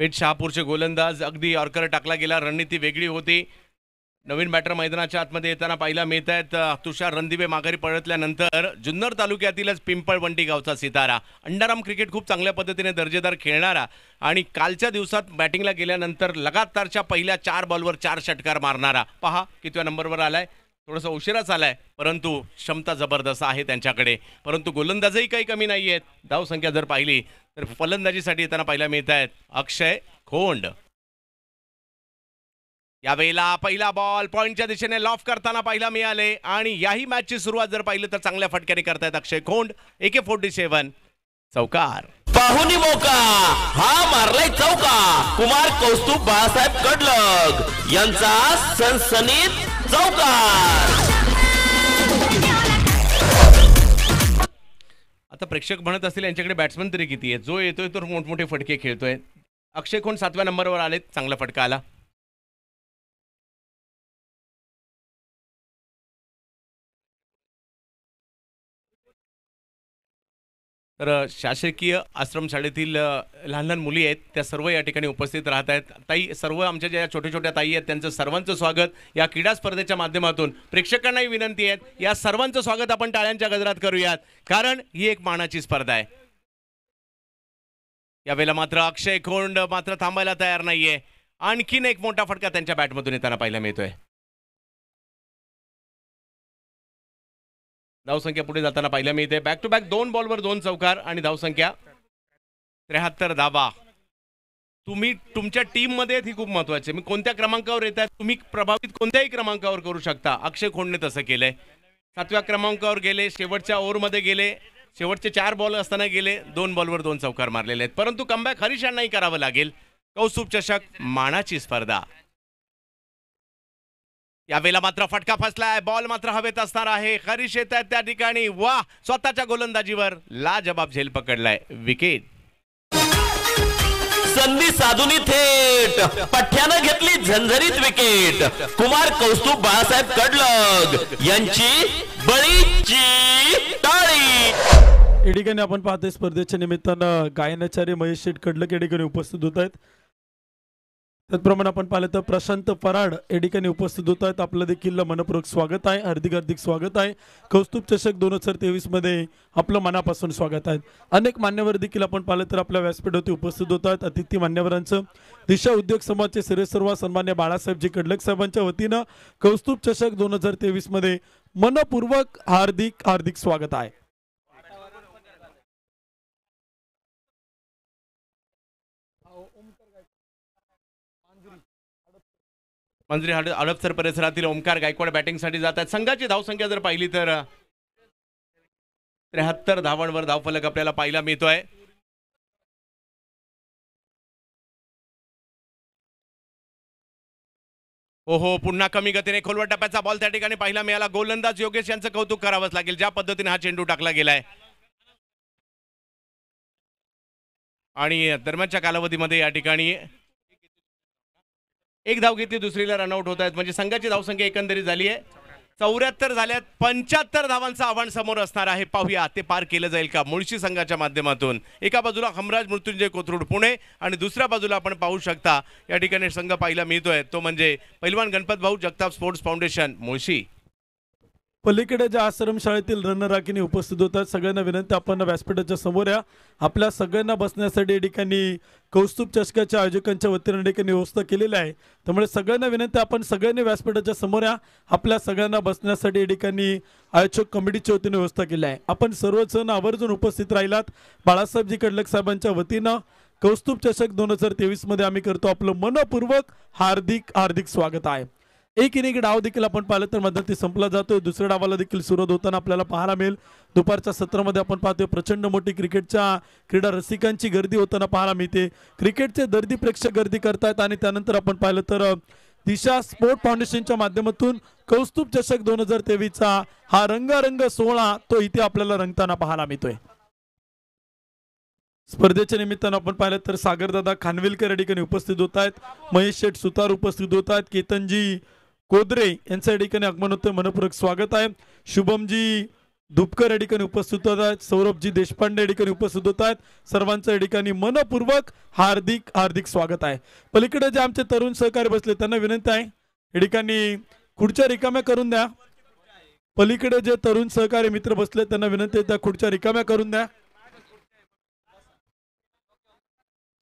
पेठ शहापूरचे गोलंदाज अगदी ऑर्कर टाकला गेला रणनीती वेगळी होती नवीन बॅटर मैदानाच्या आतमध्ये येताना पाहिला मिळत आहेत तुषार रणदिवे माघारी पळतल्यानंतर जुन्नर तालुक्यातीलच पिंपळवंटी गावचा सितारा अंडाराम क्रिकेट खूप चांगल्या पद्धतीने दर्जेदार खेळणारा आणि कालच्या दिवसात बॅटिंगला गेल्यानंतर लगातारच्या पहिल्या चार बॉलवर चार षटकार मारणारा पहा कितव्या नंबरवर आलाय थोडासा उशिराच आलाय परंतु क्षमता जबरदस्त आहे त्यांच्याकडे परंतु गोलंदाजही काही कमी नाही आहेत धावसंख्या जर पाहिली तर फलंदाजीसाठी येताना पाहायला मिळत आहेत अक्षय खोंड यावेळेला पहिला बॉल पॉईंटच्या दिशेने लॉफ करताना पहिला मिळाले आणि याही मॅचची सुरुवात जर पाहिलं तर चांगल्या फटक्याने करतायत अक्षय खोंड एके फोर्टी सेव्हन चौकार पाहुनी मोका हा मारलाय चौका कुमार कौस्तुभ बाळासाहेब कडलग यांचा सनसनीत चौकार आता प्रेक्षक म्हणत असतील यांच्याकडे बॅट्समन तरी किती आहे जो येतोय तो मोठमोठे फटके खेळतोय अक्षय खोंड सातव्या नंबरवर आले चांगला फटका आला तर शासकीय आश्रमशाळेतील लहान लहान मुली आहेत त्या सर्व या ठिकाणी उपस्थित राहत आहेत ताई सर्व आमच्या ज्या छोट्या छोट्या ताई आहेत त्यांचं सर्वांचं स्वागत या क्रीडा स्पर्धेच्या माध्यमातून प्रेक्षकांनाही विनंती आहेत या सर्वांचं स्वागत आपण टाळ्यांच्या गजरात करूयात कारण ही एक मानाची स्पर्धा आहे यावेळेला मात्र अक्षय कोंड मात्र थांबायला तयार नाहीये आणखीन एक मोठा फटका त्यांच्या बॅटमधून येताना पाहायला मिळतोय धावसंख्या पुढे जाताना मी मिळते बॅक टू बॅक दोन बॉलवर दोन चौकार आणि धावसंख्या त्र्याहत्तर धावा तुम्ही तुमच्या टीममध्ये ही खूप महत्वाची मी कोणत्या क्रमांकावर आहे तुम्ही प्रभावित कोणत्याही क्रमांकावर करू शकता अक्षय खोंडने तसं केलंय सातव्या क्रमांकावर गेले शेवटच्या ओव्हरमध्ये गेले शेवटचे चार बॉल असताना गेले दोन बॉलवर दोन चौकार मारलेले आहेत परंतु कमबॅक हरीशांनाही करावं लागेल कौसुप चषक मानाची स्पर्धा यावेळेला मात्र फटका फसलाय बॉल मात्र हवेत असणार आहे हरीश येत आहेत त्या ठिकाणी वा स्वतःच्या गोलंदाजीवर लाजबाब झेल पकडलाय विकेट संधी साधुनी थेट पठ्यानं घेतली झंझरीत विकेट कुमार कौस्तुभ बाळासाहेब कडलग यांची बळीची टाळी ठिकाणी आपण पाहतोय स्पर्धेच्या निमित्तानं गायनाचार्य महेश शेठ कडलक या ठिकाणी उपस्थित होत आहेत त्याचप्रमाणे आपण पाहिलं तर प्रशांत पराड या ठिकाणी उपस्थित होत आहेत आपलं देखील मनपूर्वक स्वागत आहे हार्दिक हार्दिक स्वागत आहे कौस्तुभ चषक दोन हजार तेवीसमध्ये आपलं मनापासून स्वागत आहे अनेक मान्यवर देखील आपण पाहिलं तर आपल्या व्यासपीठावरती उपस्थित होत आहेत अतिथी मान्यवरांचं दिशा उद्योग समाजचे सर्व सन्मान्य बाळासाहेबजी कडलक साहेबांच्या वतीनं कौस्तुभ चषक दोन हजार तेवीसमध्ये मनपूर्वक हार्दिक हार्दिक स्वागत आहे मंजरी हड अडपसर परिसरातील ओमकार गायकवाड बॅटिंगसाठी जात आहेत संघाची धावसंख्या जर पाहिली तर त्र्याहत्तर धावांवर धावफलक आपल्याला पाहायला मिळतोय हो हो पुन्हा कमी गतीने खोलवर टप्प्याचा बॉल त्या ठिकाणी पाहिला मिळाला गोलंदाज योगेश यांचं कौतुक करावंच लागेल ज्या पद्धतीने हा चेंडू टाकला गेलाय आणि दरम्यानच्या कालावधीमध्ये या ठिकाणी एक धाव घेतली दुसरीला रनआउट होत आहेत म्हणजे संघाची धावसंख्या एकंदरीत झाली आहे चौऱ्याहत्तर झाल्यात पंच्याहत्तर धावांचं आव्हान समोर असणार आहे पाहूया ते पार केलं जाईल का मुळशी संघाच्या माध्यमातून एका बाजूला हमराज मृत्युंजय कोथरूड पुणे आणि दुसऱ्या बाजूला आपण पाहू शकता या ठिकाणी संघ पाहायला मिळतोय तो म्हणजे पैलवान गणपत भाऊ जगताप स्पोर्ट्स फाउंडेशन मुळशी पलीकडे ज्या आश्रमशाळेतील राखीने उपस्थित होतात सगळ्यांना विनंती आपण व्यासपीठाच्या समोर या आपल्या सगळ्यांना बसण्यासाठी या ठिकाणी कौस्तुभ चषकाच्या आयोजकांच्या वतीने ठिकाणी व्यवस्था केलेली आहे त्यामुळे सगळ्यांना विनंती आपण सगळ्यांनी व्यासपीठाच्या समोर या आपल्या सगळ्यांना बसण्यासाठी या ठिकाणी आयोजक कमिटीच्या वतीने व्यवस्था केली आहे आपण सर्वजण आवर्जून उपस्थित राहिलात बाळासाहेबजी कडलक साहेबांच्या वतीनं कौस्तुभ चषक दोन हजार मध्ये आम्ही करतो आपलं मनपूर्वक हार्दिक हार्दिक स्वागत आहे एक इनिंग डाव देखील आपण पाहिलं तर मध्यंती संपला जातोय दुसऱ्या डावाला देखील सुरुवात होताना आपल्याला पाहायला मिळेल दुपारच्या सत्रामध्ये आपण पाहतोय प्रचंड मोठी क्रिकेटच्या क्रीडा रसिकांची गर्दी होताना पाहायला मिळते क्रिकेटचे दर्दी प्रेक्षक गर्दी करतायत आणि त्यानंतर आपण पाहिलं तर दिशा स्पोर्ट फाउंडेशनच्या माध्यमातून कौस्तुभ चषक दोन हजार तेवीसचा हा रंगारंग सोहळा तो इथे आपल्याला रंगताना पाहायला मिळतोय स्पर्धेच्या निमित्तानं आपण पाहिलं तर सागरदादा खानविलकर या ठिकाणी उपस्थित होत आहेत महेश शेठ सुतार उपस्थित होत आहेत केतनजी कोदरे यांचं या ठिकाणी आगमन होतं स्वागत आहे शुभमजी धुपकर या ठिकाणी उपस्थित होत आहेत सौरभजी देशपांडे या ठिकाणी उपस्थित होत आहेत सर्वांचं या ठिकाणी मनपूर्वक हार्दिक हार्दिक स्वागत आहे पलीकडे जे आमचे तरुण सहकारी बसले त्यांना विनंती आहे या ठिकाणी खुर्च्या रिकाम्या करून द्या पलीकडे जे तरुण सहकारी मित्र बसले त्यांना विनंती आहे त्या खुर्च्या रिकाम्या करून द्या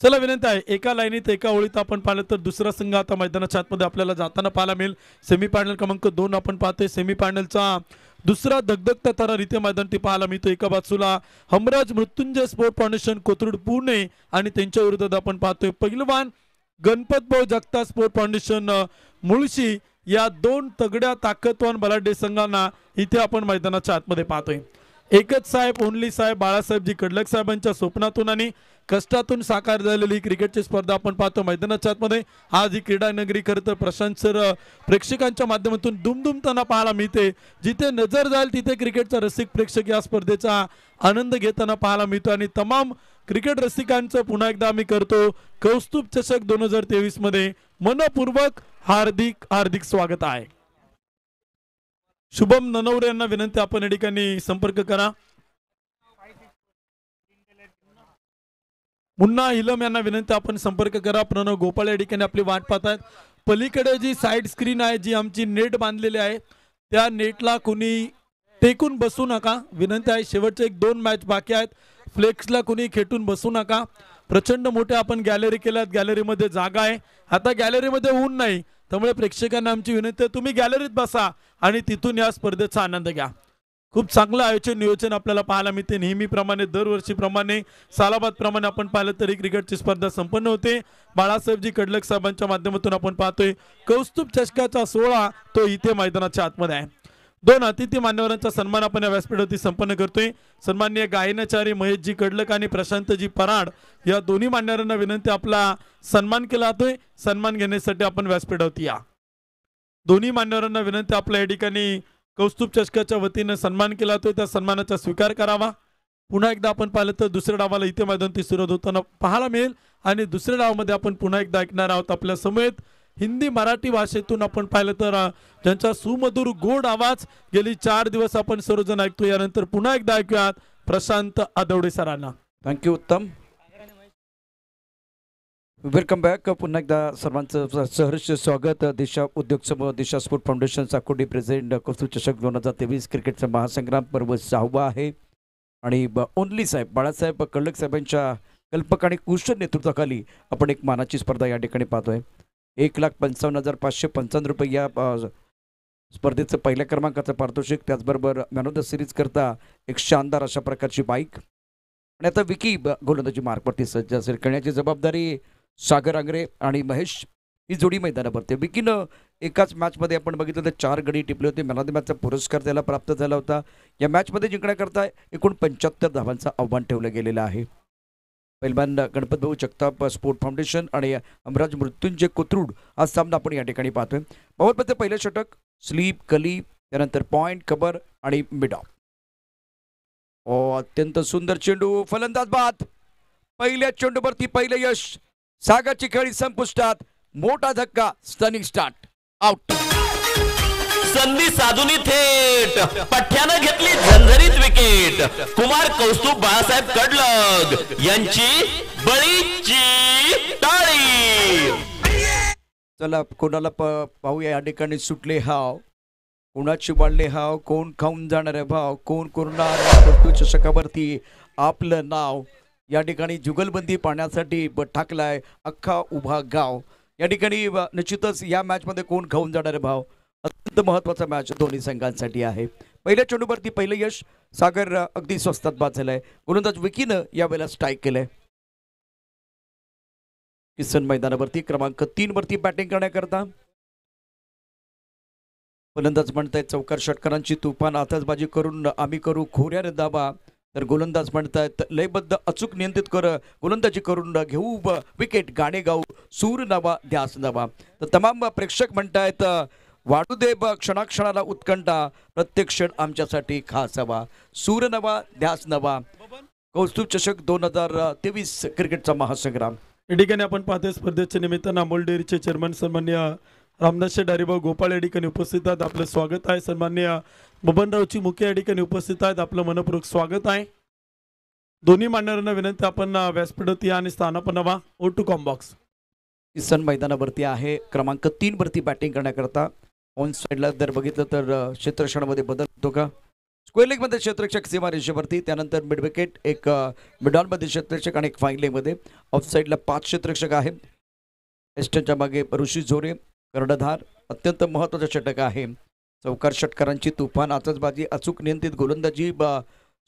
चला विनंती आहे एका लाईनीत एका ओळीत आपण पाहिलं तर दुसरा संघ आता मैदानाच्या आतमध्ये आपल्याला जाताना पाहायला मिळेल सेमी फायनल क्रमांक दोन आपण पाहतोय सेमी फायनलचा दुसरा धगधगता तारा रित्या मैदान ते पाहायला मिळतो एका बाजूला हमराज मृत्युंजय स्पोर्ट फाउंडेशन कोथरूड पुणे आणि त्यांच्या विरोधात आपण पाहतोय पहिलवान गणपत भाऊ जगता स्पोर्ट फाउंडेशन मुळशी या दोन तगड्या ताकदवान बलाढ्य संघांना इथे आपण मैदानाच्या आतमध्ये पाहतोय एकच साहेब ओनली साहेब बाळासाहेबजी कडलक साहेबांच्या स्वप्नातून आणि कष्टातून साकार झालेली क्रिकेटची स्पर्धा आपण पाहतो मैदानाच्या आतमध्ये आज ही क्रीडा नगरी खरं तर प्रशांत सर प्रेक्षकांच्या माध्यमातून दुमदुमताना पाहायला मिळते जिथे नजर जाईल तिथे क्रिकेटचा रसिक प्रेक्षक या स्पर्धेचा आनंद घेताना पाहायला मिळतो आणि तमाम क्रिकेट रसिकांचं पुन्हा एकदा आम्ही करतो कौस्तुभ चषक दोन हजार तेवीसमध्ये मनपूर्वक हार्दिक हार्दिक स्वागत आहे शुभम ननवरे यांना विनंती आपण या ठिकाणी संपर्क करा मुन्ना हिलम यांना विनंती आपण संपर्क करा प्रणव गोपाळ या ठिकाणी आपली वाट पाहत आहेत पलीकडे जी साईड स्क्रीन आहे जी आमची नेट बांधलेली आहे त्या नेटला कोणी टेकून बसू नका विनंती आहे शेवटचे एक दोन मॅच बाकी आहेत फ्लेक्सला कोणी खेटून बसू नका प्रचंड मोठे आपण गॅलरी केल्यात गॅलरीमध्ये जागा आहे आता गॅलरीमध्ये ऊन नाही त्यामुळे प्रेक्षकांना आमची विनंती आहे तुम्ही गॅलरीत बसा आणि तिथून या स्पर्धेचा आनंद घ्या खूप चांगलं आयोजन नियोजन आपल्याला पाहायला मिळते नेहमीप्रमाणे दरवर्षीप्रमाणे सालाबादप्रमाणे आपण पाहिलं तरी क्रिकेटची स्पर्धा संपन्न होते बाळासाहेबजी कडलक साहेबांच्या माध्यमातून आपण पाहतोय कौस्तुभ चषकाचा सोहळा तो इथे मैदानाच्या आतमध्ये आहे दोन अतिथी मान्यवरांचा सन्मान आपण या व्यासपीठावरती संपन्न करतोय सन्मान्य गायनाचारी महेशजी कडलक आणि प्रशांतजी पराड या दोन्ही मान्यवरांना विनंती आपला सन्मान केला जातोय सन्मान घेण्यासाठी आपण व्यासपीठावरती या दोन्ही मान्यवरांना विनंती आपल्या या ठिकाणी कौस्तुभ चषकाच्या वतीनं सन्मान केला जातोय त्या सन्मानाचा स्वीकार करावा पुन्हा एकदा आपण पाहिलं तर दुसऱ्या डावाला इथे मैदान ती सुरुवात होताना पाहायला मिळेल आणि दुसऱ्या डावामध्ये आपण पुन्हा एकदा ऐकणार आहोत आपल्या समेत हिंदी मराठी भाषेतून आपण पाहिलं तर त्यांचा सुमधुर गोड आवाज गेली चार दिवस आपण सर्वजण ऐकतो यानंतर पुन्हा एकदा ऐकूयात प्रशांत आदवडे सरांना थँक्यू उत्तम वेलकम बॅक पुन्हा एकदा सर्वांचं सहर्ष स्वागत दिशा उद्योग समूह Disha sport foundation Sakodi present कौतुक चषक दोन हजार तेवीस क्रिकेटचा महासंग्राम पर्व सहावा आहे आणि ओनली साहेब बाळासाहेब कल्लक साहेबांच्या कल्पक आणि कुशल नेतृत्वाखाली आपण एक मानाची स्पर्धा या ठिकाणी पाहतोय एक लाख पंचावन्न हजार पाचशे पंचावन्न रुपये या स्पर्धेचं पहिल्या क्रमांकाचं पारितोषिक त्याचबरोबर मॅन ऑफ द करता एक शानदार अशा प्रकारची बाईक आणि आता विकी गोलंदाजी मार्कवरती सज्ज असेल करण्याची जबाबदारी सागर आंग्रे आणि महेश ही जोडी मैदानावरती विकीनं एकाच मॅचमध्ये आपण बघितलं तर चार गडी टिपले होते मॅन ऑफ द मॅचचा पुरस्कार त्याला प्राप्त झाला होता या मॅचमध्ये जिंकण्याकरता एकूण पंच्याहत्तर धावांचं आव्हान ठेवलं गेलेलं आहे पैलवान गणपत भाऊ जगताप स्पोर्ट फाउंडेशन आणि अमराज मृत्युंजय कोथरूड हा सामना आपण या ठिकाणी पाहतोय पवारपत्र पहिलं षटक स्लीप कली त्यानंतर पॉईंट कबर आणि मिडॉप ओ अत्यंत सुंदर चेंडू फलंदाज बाद पहिल्या चेंडूवरती पहिलं यश सागाची खेळी संपुष्टात मोठा धक्का स्टनिंग स्टार्ट आउट संधी साधून थेट पठ्यानं घेतली झंझरीत विकेट कुमार कौस्तुभ बाळासाहेब कडलग यांची बळीची टाळी चला कोणाला पाहूया या ठिकाणी सुटले हाव कोणाची वाढले हाव कोण खाऊन जाणारे भाव कोण कोरणार चषकावरती आपलं नाव या ठिकाणी जुगलबंदी पाहण्यासाठी ठाकलाय अख्खा उभा गाव या ठिकाणी निश्चितच या मॅचमध्ये कोण खाऊन जाणारे भाव अत्यंत महत्वाचा मॅच दोन्ही संघांसाठी आहे पहिल्या चेंडूवरती पहिलं यश सागर अगदी स्वस्तात बाद झालंय गोलंदाज विकीनं यावेळेला स्ट्राईक केलंय किसन मैदानावरती क्रमांक तीन वरती बॅटिंग करण्याकरता गोलंदाज म्हणताय चौकार षटकरांची तुफान बाजी करून आम्ही करू खोऱ्याने दाबा तर गोलंदाज म्हणतायत लयबद्ध अचूक नियंत्रित कर गोलंदाजी करून घेऊ विकेट गाणे गाऊ सूर नवा ध्यास नवा तर तमाम प्रेक्षक म्हणतायत वाढू दे क्षणाक्षणाला उत्कंठा प्रत्येक क्षण आमच्यासाठी खास हवा सूर नवा ध्यास नवा कौस्तुभ चषक दोन हजार तेवीस क्रिकेटचा महासंग्राम या ठिकाणी आपण पाहते स्पर्धेच्या निमित्तानं अमोल डेअरीचे चेअरमन सन्मान्य रामदासचे गोपाळ या ठिकाणी उपस्थित आहेत आपलं स्वागत आहे सन्मान्य बबनरावची मुख्य या ठिकाणी उपस्थित आहेत आपलं मनपूर्वक स्वागत आहे दोन्ही मान्यवरांना विनंती आपण व्यासपीठ या आणि स्थानापनावा ओ टू कॉम्बॉक्स किसन मैदानावरती आहे क्रमांक तीन वरती बॅटिंग करण्याकरता ऑन साईडला जर बघितलं तर क्षेत्रक्षणामध्ये बदल होतो का स्क्वेअर लेगमध्ये क्षेत्रक्षक रेषेवरती त्यानंतर मिड विकेट एक मिडॉनमध्ये क्षेत्रक्षक आणि एक फाईन लेगमध्ये ऑफ साईडला पाच क्षेत्रक्षक आहे एस्टनच्या मागे ऋषी झोरे कर्णधार अत्यंत महत्त्वाचा षटक आहे चौकार षटकारांची तुफान आतसबाजी अचूक नियंत्रित गोलंदाजी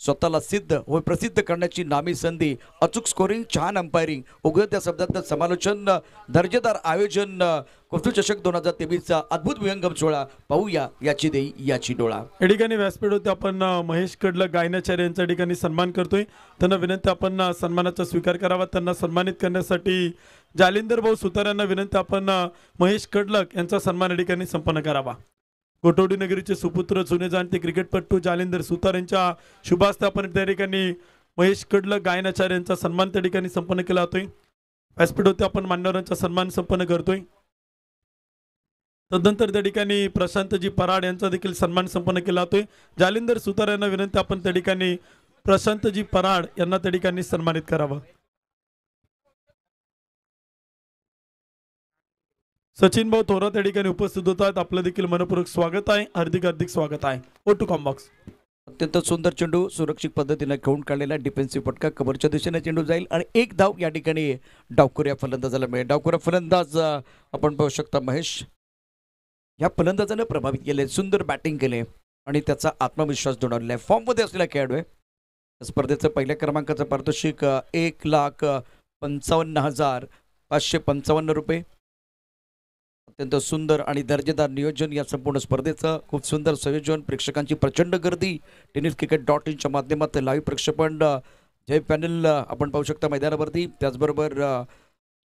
स्वतःला सिद्ध व प्रसिद्ध करण्याची नामी संधी अचूक स्कोरिंग छान अंपायरिंग त्या शब्दातलं समालोचन दर्जेदार आयोजन चषक दोन हजार तेवीसचा अद्भुत विहंगम सोहळा पाहूया याची देई याची डोळा या ठिकाणी व्यासपीठ होते आपण महेश कडलं गायनाचार्य यांच्या ठिकाणी सन्मान करतोय त्यांना विनंती आपण सन्मानाचा स्वीकार करावा त्यांना सन्मानित करण्यासाठी जालिंदर भाऊ सुतार यांना विनंती आपण महेश कडलक यांचा सन्मान या ठिकाणी संपन्न करावा गोठवडी नगरीचे सुपुत्र जुने जाणते क्रिकेटपटू जालिंदर सुतार यांच्या शुभास्थापन त्या ठिकाणी महेश कडलं गायनाचार्य यांचा सन्मान त्या ठिकाणी संपन्न केला जातोय व्यासपीठ होते आपण मान्यवरांचा सन्मान संपन्न करतोय तदनंतर त्या ठिकाणी प्रशांतजी पराड यांचा देखील सन्मान संपन्न केला जातोय जालिंदर सुतार यांना विनंती आपण त्या ठिकाणी प्रशांतजी पराड यांना त्या ठिकाणी सन्मानित करावं सचिन भाऊ थोरात या ठिकाणी उपस्थित होत आहेत आपलं देखील मनपूर्वक स्वागत आहे हार्दिक हार्दिक स्वागत आहे ओ टू कॉम्बॉक्स अत्यंत सुंदर चेंडू सुरक्षित पद्धतीने खेळून काढलेला डिफेन्सिव्ह फटका कबरच्या दिशेने चेंडू जाईल आणि एक धाव या ठिकाणी डावकुऱ्या फलंदाजाला मिळेल डावकुऱ्या फलंदाज आपण पाहू शकता महेश या फलंदाजाने प्रभावित केले सुंदर बॅटिंग केले आणि त्याचा आत्मविश्वास जोडवलेला आहे फॉर्ममध्ये असलेला खेळाडू आहे स्पर्धेचं पहिल्या क्रमांकाचं पारितोषिक एक लाख पंचावन्न हजार पाचशे पंचावन्न रुपये अत्यंत सुंदर आणि दर्जेदार नियोजन या संपूर्ण स्पर्धेचं खूप सुंदर संयोजन प्रेक्षकांची प्रचंड गर्दी टेनिस क्रिकेट डॉट इनच्या माध्यमात लाईव्ह प्रक्षेपण जय पॅनल आपण पाहू शकता मैदानावरती त्याचबरोबर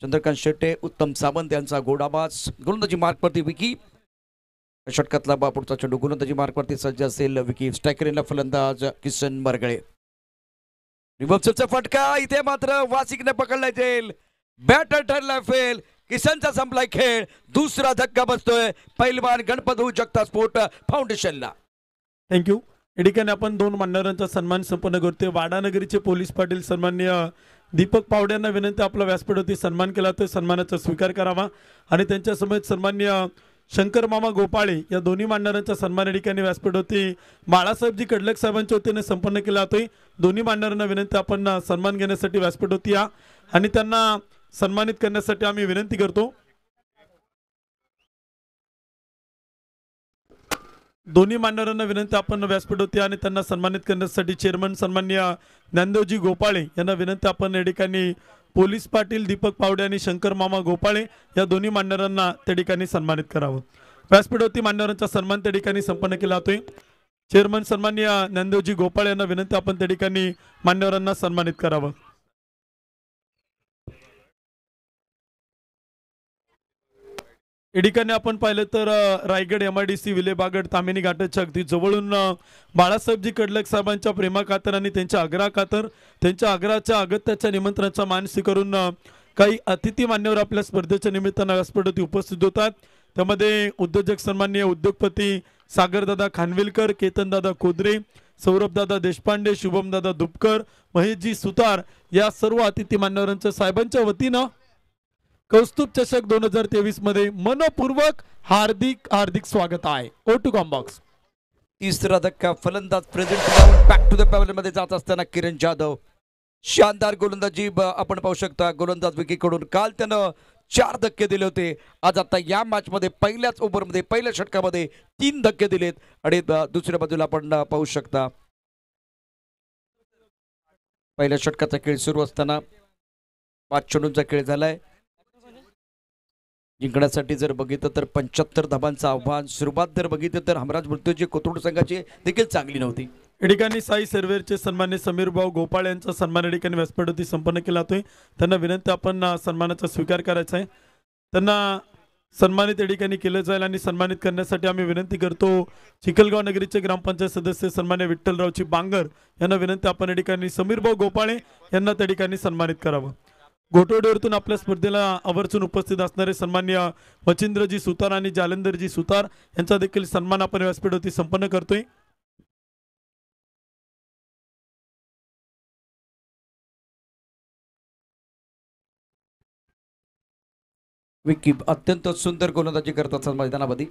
चंद्रकांत शेट्टे उत्तम सावंत यांचा गोडाबाज गोलंदाजी मार्कवरती विकी षटकातला बापूरचा चंडू गोलंदाजी मार्कवरती सज्ज असेल विकी स्टॅकरीला फलंदाज किसन मरगळे रिव्हर्सलचा फटका इथे मात्र वासिकने पकडला जाईल बॅटर ठरला फेल किसनचा संपलाय खेळ दुसरा धक्का बसतोय पैलवान गणपत होऊ जगता स्पोर्ट फाउंडेशनला थँक्यू या ठिकाणी आपण दोन मान्यवरांचा सन्मान संपन्न करतोय वाडानगरीचे पोलीस पाटील सन्मान्य दीपक पावड्यांना विनंती आपला होती सन्मान केला तर सन्मानाचा स्वीकार करावा आणि त्यांच्यासमोर सन्मान्य शंकर मामा गोपाळे या दोन्ही मान्यवरांचा सन्मान या ठिकाणी होती बाळासाहेबजी कडलक साहेबांच्या वतीने संपन्न केला जातोय दोन्ही मान्यवरांना विनंती आपण सन्मान घेण्यासाठी व्यासपीठ होती आणि त्यांना सन्मानित करण्यासाठी आम्ही विनंती करतो दोन्ही मान्यवरांना विनंती आपण व्यासपीठ होती आणि त्यांना सन्मानित करण्यासाठी चेअरमन सन्मान्य ज्ञानदेवजी गोपाळे यांना विनंती आपण या ठिकाणी पोलीस पाटील दीपक पावडे आणि शंकर मामा गोपाळे या दोन्ही मान्यवरांना त्या ठिकाणी सन्मानित करावं होती मान्यवरांचा सन्मान त्या ठिकाणी संपन्न केला जातोय चेअरमन सन्मान्य ज्ञानदेवजी गोपाळे यांना विनंती आपण त्या ठिकाणी मान्यवरांना सन्मानित करावं या आपण पाहिलं तर Raigad M I D C Vilebagad Tamini घाटाच्या अगदी जवळून बाळासाहेबजी कडलक साहेबांच्या प्रेमा कातर आणि त्यांच्या आग्रा कातर त्यांच्या आग्राच्या अगत्याच्या निमंत्रणाचा मानसी करून काही अतिथी मान्यवर आपल्या स्पर्धेच्या निमित्तानं स्पर्धेत उपस्थित होतात त्यामध्ये उद्योजक सन्मान्य उद्योगपती सागरदादा खानविलकर केतनदादा कोदरे सौरभदादा देशपांडे शुभमदादा दुपकर महेशजी सुतार या सर्व अतिथी मान्यवरांच्या साहेबांच्या वतीनं कौस्तुभ चषक दोन हजार तेवीस मध्ये मनपूर्वक हार्दिक हार्दिक स्वागत आहे ओ टू कॉम्बॉक्स तिसरा धक्का फलंदाज प्रेझेंट बॅक टू द मध्ये जात असताना किरण जाधव शानदार गोलंदाजी आपण पाहू शकता गोलंदाज विकीकडून काल त्यानं चार धक्के दिले होते आज आता या मॅचमध्ये पहिल्याच ओव्हरमध्ये पहिल्या षटकामध्ये तीन धक्के दिलेत आणि दुसऱ्या बाजूला आपण पाहू शकता पहिल्या षटकाचा खेळ सुरू असताना पाच चेंडूंचा खेळ झालाय जिंकण्यासाठी जर बघितलं तर पंच्याहत्तर धाबांचं आव्हान सुरुवात जर बघितलं तर हमराज मृत्यूची कोथरूड संघाची देखील चांगली नव्हती या ठिकाणी साई सर्वेरचे सन्मान्य समीर भाऊ गोपाळ यांचा सन्मान या ठिकाणी व्यासपीठावरती संपन्न केला जातोय त्यांना विनंती आपण सन्मानाचा स्वीकार करायचा आहे त्यांना सन्मानित या ठिकाणी केलं जाईल आणि सन्मानित करण्यासाठी आम्ही विनंती करतो चिखलगाव नगरीचे ग्रामपंचायत सदस्य सन्मान्य विठ्ठलरावची बांगर यांना विनंती आपण या ठिकाणी समीर भाऊ गोपाळे यांना त्या ठिकाणी सन्मानित करावं गोटोडेवरतून आपल्या स्पर्धेला आवर्जून उपस्थित असणारे सन्मान्य वचिंद्रजी सुतार आणि जालंधरजी सुतार यांचा देखील सन्मान आपण व्यासपीठावरती संपन्न करतोय विकी अत्यंत सुंदर गोलंदाजी करत असतात मैदानामध्ये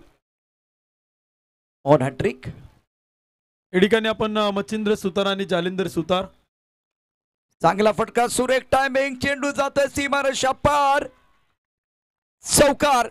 ऑन हॅट्रिक या ठिकाणी आपण मच्छिंद्र सुतार आणि जालिंदर सुतार चांगला फटका सुरेख टायमिंग चेंडू जात सीमार शापार चौकार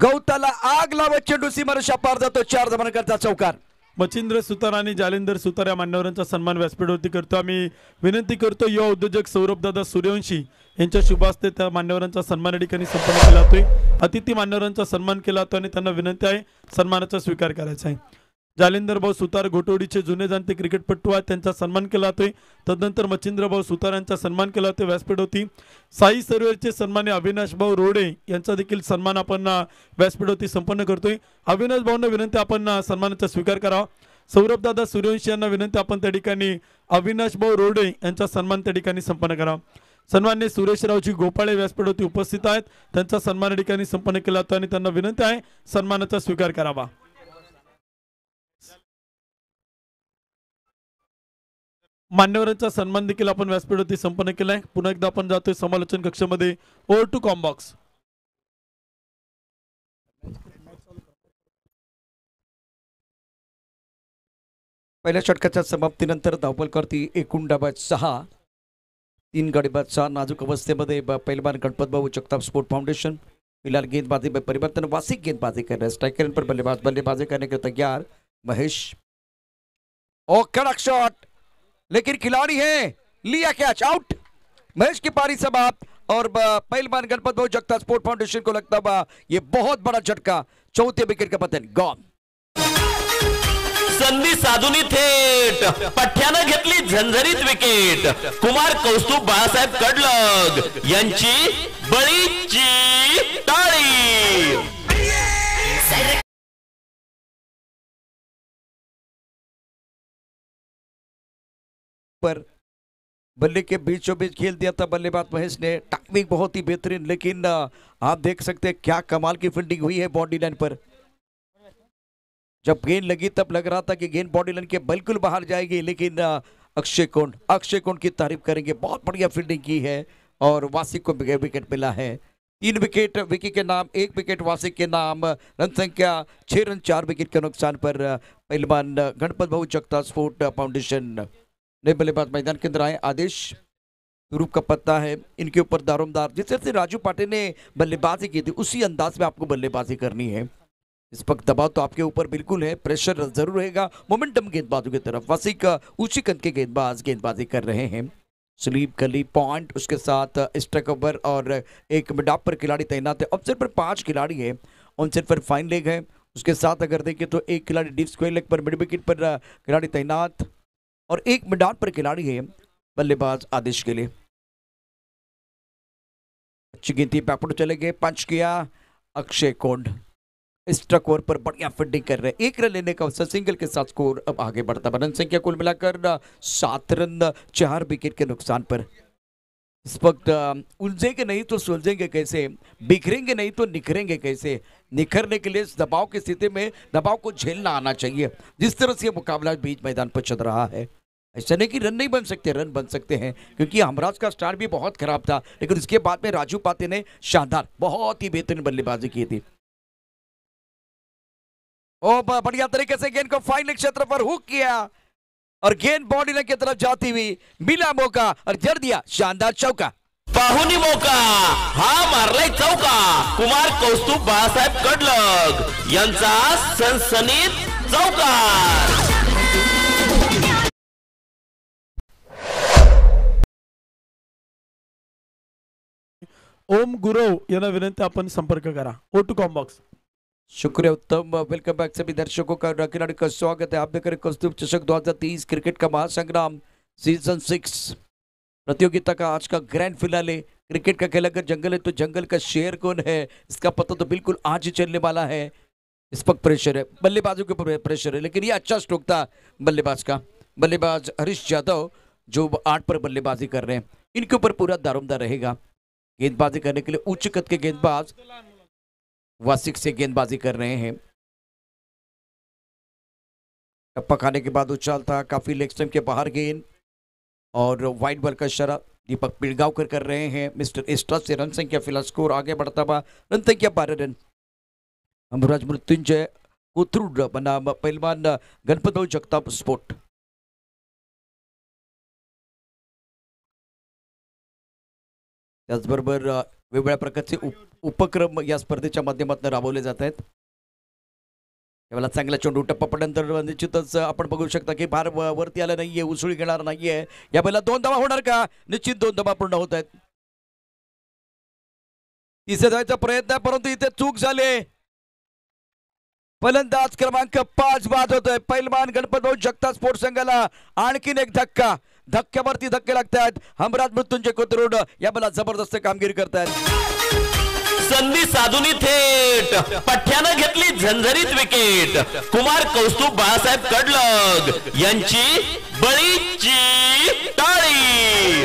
गौताला आग लावत चेंडू सीमार शापार जातो चार करता चौकार मच्छिंद्र सुतार आणि जालिंदर सुतार या मान्यवरांचा सन्मान व्यासपीठावरती करतो आम्ही विनंती करतो युवा उद्योजक सौरभदादा सूर्यवंशी यांच्या शुभास्ते त्या मान्यवरांचा सन्मान या ठिकाणी संपन्न केला जातोय अतिथी मान्यवरांचा सन्मान केला जातो आणि त्यांना विनंती आहे सन्मानाचा स्वीकार करायचा आहे भाऊ सुतार घोटोडीचे जुने जाणते क्रिकेटपटू आहेत त्यांचा सन्मान केला जातोय तदनंतर मच्छिंद्रभाऊ सुतार यांचा सन्मान केला जातोय व्यासपीठ होती साई सर्वेचे अविनाश भाऊ रोडे यांचा देखील सन्मान आपण व्यासपीठ होती संपन्न करतोय अविनाश भाऊंना विनंती आपण सन्मानाचा स्वीकार करावा सौरभदादा सूर्यवंशी यांना विनंती आपण त्या ठिकाणी अविनाश भाऊ रोडे यांचा सन्मान त्या ठिकाणी संपन्न करावा सन्मान्य सुरेशरावजी गोपाळे व्यासपीठ होती उपस्थित आहेत त्यांचा सन्मान या ठिकाणी संपन्न केला जातो आणि त्यांना विनंती आहे सन्मानाचा स्वीकार करावा मान्यवरांचा सन्मान देखील आपण व्यासपीठावरती संपन्न केलाय पुन्हा एकदा आपण जातोय समालोचन कक्षामध्ये ओवर टू कॉम्बॉक्स पहिल्या षटकाच्या समाप्तीनंतर धावपलकरती एकूण डाबा सहा तीन गडीबाद सहा नाजूक अवस्थेमध्ये पहिलवान गणपत भाऊ जगताप स्पोर्ट फाउंडेशन फिलहाल गेंदबाजी में परिवर्तन वासिक गेंदबाजी कर रहे स्ट्राइकर पर बल्लेबाज बल्लेबाजी करने के तैयार महेश ओ कड़क शॉट लेकिन खिलाड़ी है लिया कैच आउट महेश की पारी समाप्त और पहलवान गणपत बहुत जगता स्पोर्ट फाउंडेशन को लगता हुआ ये बहुत बड़ा झटका चौथे विकेट का पतन गॉन संधी साधुनी थेट पठ्यानं घेतली झंझरीत विकेट कुमार कौस्तुभ बाळासाहेब कडलग यांची बळीची टाळी पर बल्ले के बीचों बीच खेल दिया था बल्लेबाज महेश ने टाइमिंग बहुत ही बेहतरीन लेकिन आप देख सकते हैं क्या कमाल की फील्डिंग हुई है बॉडी लाइन पर जब गेंद लगी तब लग रहा था कि गेंद बॉडी लाइन के बिल्कुल बाहर जाएगी लेकिन अक्षय कुंड अक्षय कुंड की तारीफ करेंगे बहुत बढ़िया फील्डिंग की है और वासिक को विकेट मिला है तीन विकेट विकी के नाम एक विकेट वासिक के नाम रन संख्या छह रन चार विकेट के नुकसान पर पहलवान गणपत बहु जगता स्पोर्ट फाउंडेशन नए बल्लेबाज मैदान के अंदर आए आदेश रूप का पत्ता है इनके ऊपर दारोमदार जिस तरह से राजू पाटे ने बल्लेबाजी की थी उसी अंदाज में आपको बल्लेबाजी करनी है इस वक्त दबाव तो आपके ऊपर बिल्कुल है प्रेशर जरूर रहेगा मोमेंटम गेंदबाजों की तरफ वसीक ऊंची कंध के गेंदबाज गेंदबाजी कर रहे हैं स्लीप गली पॉइंट उसके साथ स्ट्रक ओवर और एक मिडाप पर खिलाड़ी तैनात है अवसर पर पांच खिलाड़ी है ऑन पर फाइन लेग है उसके साथ अगर देखें तो एक खिलाड़ी डीप स्क्वेयर लेग पर मिड विकेट पर खिलाड़ी तैनात और एक मिडान पर खिलाड़ी है बल्लेबाज आदेश के लिए अच्छी गिनती पैपुट चले गए पंच किया अक्षय कोंड स्ट्रक ओवर पर बढ़िया फील्डिंग कर रहे हैं एक रन लेने का अवसर सिंगल के साथ स्कोर अब आगे बढ़ता बनन सिंह संख्या कुल मिलाकर सात रन चार विकेट के नुकसान पर इस वक्त उलझेंगे नहीं तो सुलझेंगे कैसे बिखरेंगे नहीं तो निखरेंगे कैसे निखरने के लिए इस दबाव की स्थिति में दबाव को झेलना आना चाहिए जिस तरह से मुकाबला बीच मैदान पर चल रहा है ऐसा नहीं कि रन नहीं बन सकते रन बन सकते हैं क्योंकि हमराज का स्टार भी बहुत खराब था लेकिन उसके बाद में राजू पाते ने शानदार बहुत ही बेहतरीन बल्लेबाजी की थी ओ बढ़िया तरीके से गेंद को फाइनल क्षेत्र पर हुक किया और गेंद बॉडी लाइन की तरफ जाती हुई मिला मौका और जड़ दिया शानदार चौका पाहुनी मौका हा मारलाय चौका कुमार कौस्तुभ बाळासाहेब कडलग यांचा सनसनीत चौकार ओम गुरव यांना विनंती आपण संपर्क करा ओ टू कॉम्बॉक्स शुक्रिया उत्तम वेलकम बैक सभी दर्शकों का रखिनाड़ी का स्वागत है आप देख रहे कस्तूर चषक 2023 क्रिकेट का महासंग्राम सीजन सिक्स प्रतियोगिता का आज का ग्रैंड फिनाले क्रिकेट का खेल अगर जंगल है तो जंगल का शेर कौन है इसका पता तो बिल्कुल आज ही चलने वाला है इस पर प्रेशर है बल्लेबाजों के ऊपर प्रेशर है लेकिन ये अच्छा स्ट्रोक था बल्लेबाज का बल्लेबाज हरीश यादव जो आठ पर बल्लेबाजी कर रहे हैं इनके ऊपर पूरा दारोमदार रहेगा गेंदबाजी करने के लिए उच्च कद के गेंदबाज वासिक से गेंदबाजी कर रहे हैं टप्पा खाने के बाद उछाल था काफी लेग स्टम्प के बाहर गेंद और वाइट बॉल का शरा दीपक पिड़गावकर कर रहे हैं मिस्टर एस्ट्रा से रन संख्या फिलहाल स्कोर आगे बढ़ता हुआ रन संख्या बारह रन अमराज मृत्युंजय कोथरूड बना पहलवान गणपत जगताप स्पोर्ट त्याचबरोबर वेगवेगळ्या प्रकारचे उप उपक्रम या स्पर्धेच्या माध्यमातून राबवले जात आहेत त्यावेळेला चांगल्या चेंडू टप्पा पडल्यानंतर निश्चितच आपण बघू शकता की फार वरती आलं नाहीये उसळी घेणार नाहीये या पहिला दोन दबा होणार का निश्चित दोन दबा पूर्ण होत आहेत इथे जायचा प्रयत्न आहे परंतु इथे चूक झाले फलंदाज क्रमांक पाच बाद होतोय पैलमान गणपत भाऊ जगता स्पोर्ट्स संघाला आणखीन एक धक्का धक्क्यावरती धक्के लागतात हमराज मृत्यूंचे कुत्रोड या मला जबरदस्त कामगिरी करतायत संधी साधुनी थेट पठ्यानं घेतली झंझरीत विकेट कुमार कौस्तुभ बाळासाहेब कडलग यांची बळीची टाळी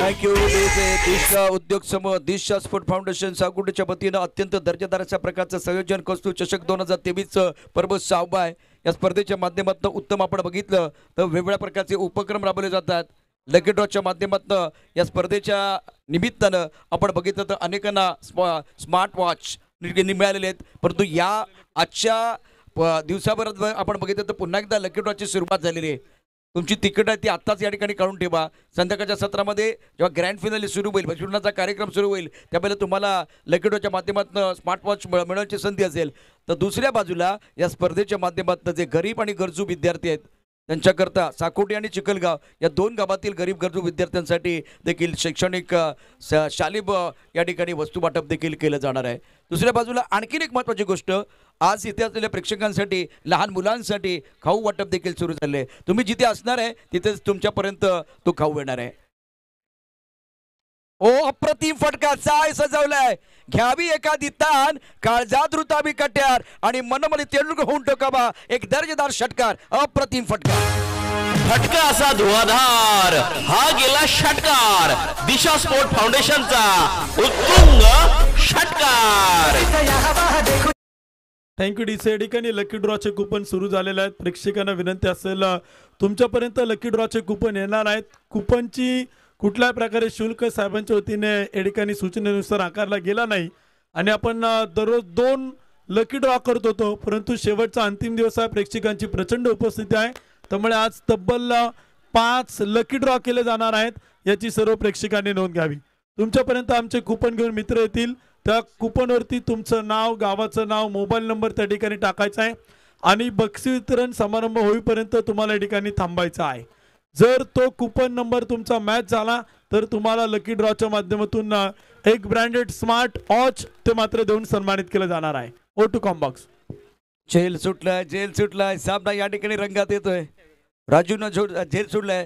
उद्योग समूह दिशा स्पोर्ट फाउंडेशन सागुडच्या वतीनं अत्यंत दर्जेदार अशा प्रकारचं संयोजन कौस्तुभ चषक दोन हजार तेवीस पर्व सावबा या स्पर्धेच्या माध्यमातून उत्तम आपण बघितलं तर वेगवेगळ्या प्रकारचे उपक्रम राबवले जातात लकी ड्रॉच्या माध्यमातून या स्पर्धेच्या निमित्तानं आपण बघितलं तर अनेकांना स्मार्ट वॉच मिळालेले आहेत परंतु या आजच्या दिवसाभरात आपण बघितलं तर पुन्हा एकदा लकी ड्रॉची सुरुवात झालेली आहे तुमची तिकीट आहे ती आत्ताच या ठिकाणी काढून ठेवा संध्याकाळच्या सत्रामध्ये जेव्हा ग्रँड फिनाली सुरू होईल भजनाचा कार्यक्रम सुरू होईल त्यावेळेला तुम्हाला लकीडोच्या माध्यमातून स्मार्टवॉच मिळवण्याची संधी असेल तर दुसऱ्या बाजूला या स्पर्धेच्या माध्यमातून जे गरीब आणि गरजू विद्यार्थी आहेत त्यांच्याकरता साकोटी आणि चिखलगाव या दोन गावातील गरीब गरजू विद्यार्थ्यांसाठी देखील शैक्षणिक शालिब या ठिकाणी वस्तू वाटप देखील केलं जाणार आहे दुसऱ्या बाजूला आणखीन एक महत्त्वाची गोष्ट आज इथे असलेल्या प्रेक्षकांसाठी लहान मुलांसाठी खाऊ वाटप देखील सुरू झाले तुम्ही जिथे असणार आहे तिथेच तुमच्यापर्यंत तो खाऊ येणार आहे ओ अप्रतिम फटका चाय सजवलाय घ्यावी एखादी ताण काळजात रुतावी कट्यार आणि मनमली तेंडुक होऊन टोकावा एक दर्जेदार षटकार अप्रतिम फटका फटका असा धुवाधार हा गेला षटकार दिशा स्पोर्ट फाउंडेशनचा उत्तुंग षटकार यू डी या ठिकाणी लकी ड्रॉचे कुपन सुरू झालेले आहेत प्रेक्षकांना विनंती असेल तुमच्यापर्यंत लकी ड्रॉचे कुपन येणार आहेत कुपनची कुठल्याही प्रकारे शुल्क साहेबांच्या वतीने या ठिकाणी सूचनेनुसार आकारला गेला नाही आणि आपण दररोज दोन लकी ड्रॉ करत होतो परंतु शेवटचा अंतिम दिवस आहे प्रेक्षकांची प्रचंड उपस्थिती आहे त्यामुळे आज तब्बल पाच लकी ड्रॉ केले जाणार आहेत याची सर्व प्रेक्षकांनी नोंद घ्यावी तुमच्यापर्यंत आमचे कुपन घेऊन मित्र येतील त्या कुपनवरती तुमचं नाव गावाचं नाव मोबाईल नंबर त्या ठिकाणी टाकायचा आहे आणि बक्षी वितरण समारंभ होईपर्यंत तुम्हाला या ठिकाणी थांबायचं आहे जर तो कुपन नंबर तुमचा मॅच झाला तर तुम्हाला लकी ड्रॉच्या माध्यमातून एक ब्रँडेड स्मार्ट वॉच ते मात्र देऊन सन्मानित केलं जाणार आहे ओ टू कॉम्बॉक्स जेल सुटलाय जेल सुटलाय सामना या ठिकाणी रंगात येतोय राजू राजून झेल सुटलाय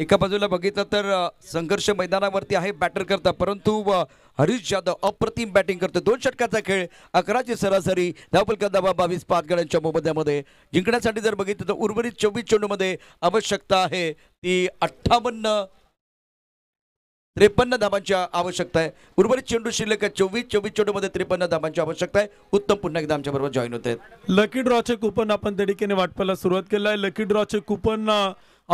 एका बाजूला बघितलं तर संघर्ष मैदानावरती आहे बॅटर करता परंतु हरीश जाधव अप्रतिम बॅटिंग करतो दोन षटकाचा खेळ अकराची सरासरी धावपलका दबा बावीस पाच गड्यांच्या मोबदल्यामध्ये जिंकण्यासाठी जर बघितलं तर उर्वरित चोवीस चेंडूमध्ये आवश्यकता आहे ती अठ्ठावन्न त्रेपन्न धाबांची आवश्यकता आहे उर्वरित चेंडू शिल्लक चोवीस चोवीस चेंडूमध्ये त्रेपन्न धाबांची आवश्यकता आहे उत्तम पुन्हा एकदा आमच्या बरोबर जॉईन होत आहेत लकी ड्रॉचे कुपन आपण त्या ठिकाणी वाटपायला सुरुवात केलं आहे लकी ड्रॉचे कुपन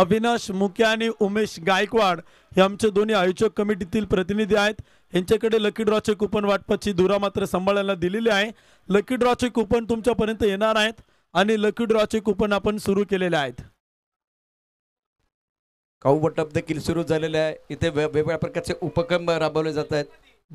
अविनाश मुके आणि उमेश गायकवाड हे आमचे दोन्ही आयोजक कमिटीतील प्रतिनिधी आहेत यांच्याकडे लकी ड्रॉचे कुपन वाटपाची धुरा मात्र सांभाळायला दिलेली आहे लकी ड्रॉचे कुपन तुमच्यापर्यंत येणार आहेत आणि लकी ड्रॉचे कुपन आपण सुरू केलेले आहेत काऊ वटप देखील सुरू झालेले आहे इथे वेगवेगळ्या प्रकारचे उपक्रम राबवले जात आहेत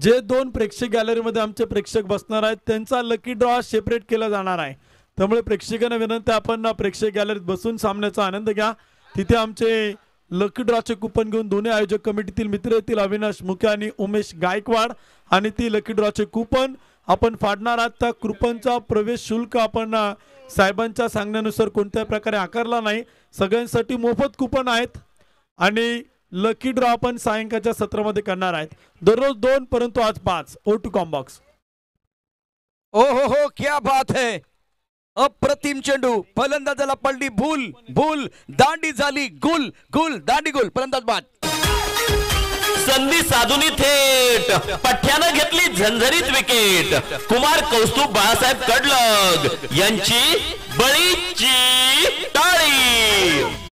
जे दोन प्रेक्षक गॅलरीमध्ये आमचे प्रेक्षक बसणार आहेत त्यांचा लकी ड्रॉ सेपरेट केला जाणार आहे त्यामुळे प्रेक्षकांना विनंती आपण प्रेक्षक गॅलरीत बसून सामन्याचा आनंद घ्या तिथे आमचे लकी ड्रॉचे कुपन घेऊन दोन्ही आयोजक कमिटीतील मित्र येतील अविनाश मुखे आणि उमेश गायकवाड आणि ती लकी ड्रॉचे कुपन आपण फाडणार आहात त्या कृपनचा प्रवेश शुल्क आपण साहेबांच्या सांगण्यानुसार कोणत्याही प्रकारे आकारला नाही सगळ्यांसाठी मोफत कुपन आहेत आणि लकी ड्रॉ आपण सायंकाळच्या सत्रामध्ये करणार आहेत दररोज दोन परंतु आज पाच ओ टू कॉम्बॉक्स ओ हो हो क्या बात है अप्रतिम चेंडू फलंदाजाला पडली भूल भूल दांडी झाली गुल गुल दांडी गुल फलंदाज बाद संधी साधून थेट पठ्यानं घेतली झंझरीत विकेट कुमार कौस्तुभ बाळासाहेब कडलग यांची बळीची टाळी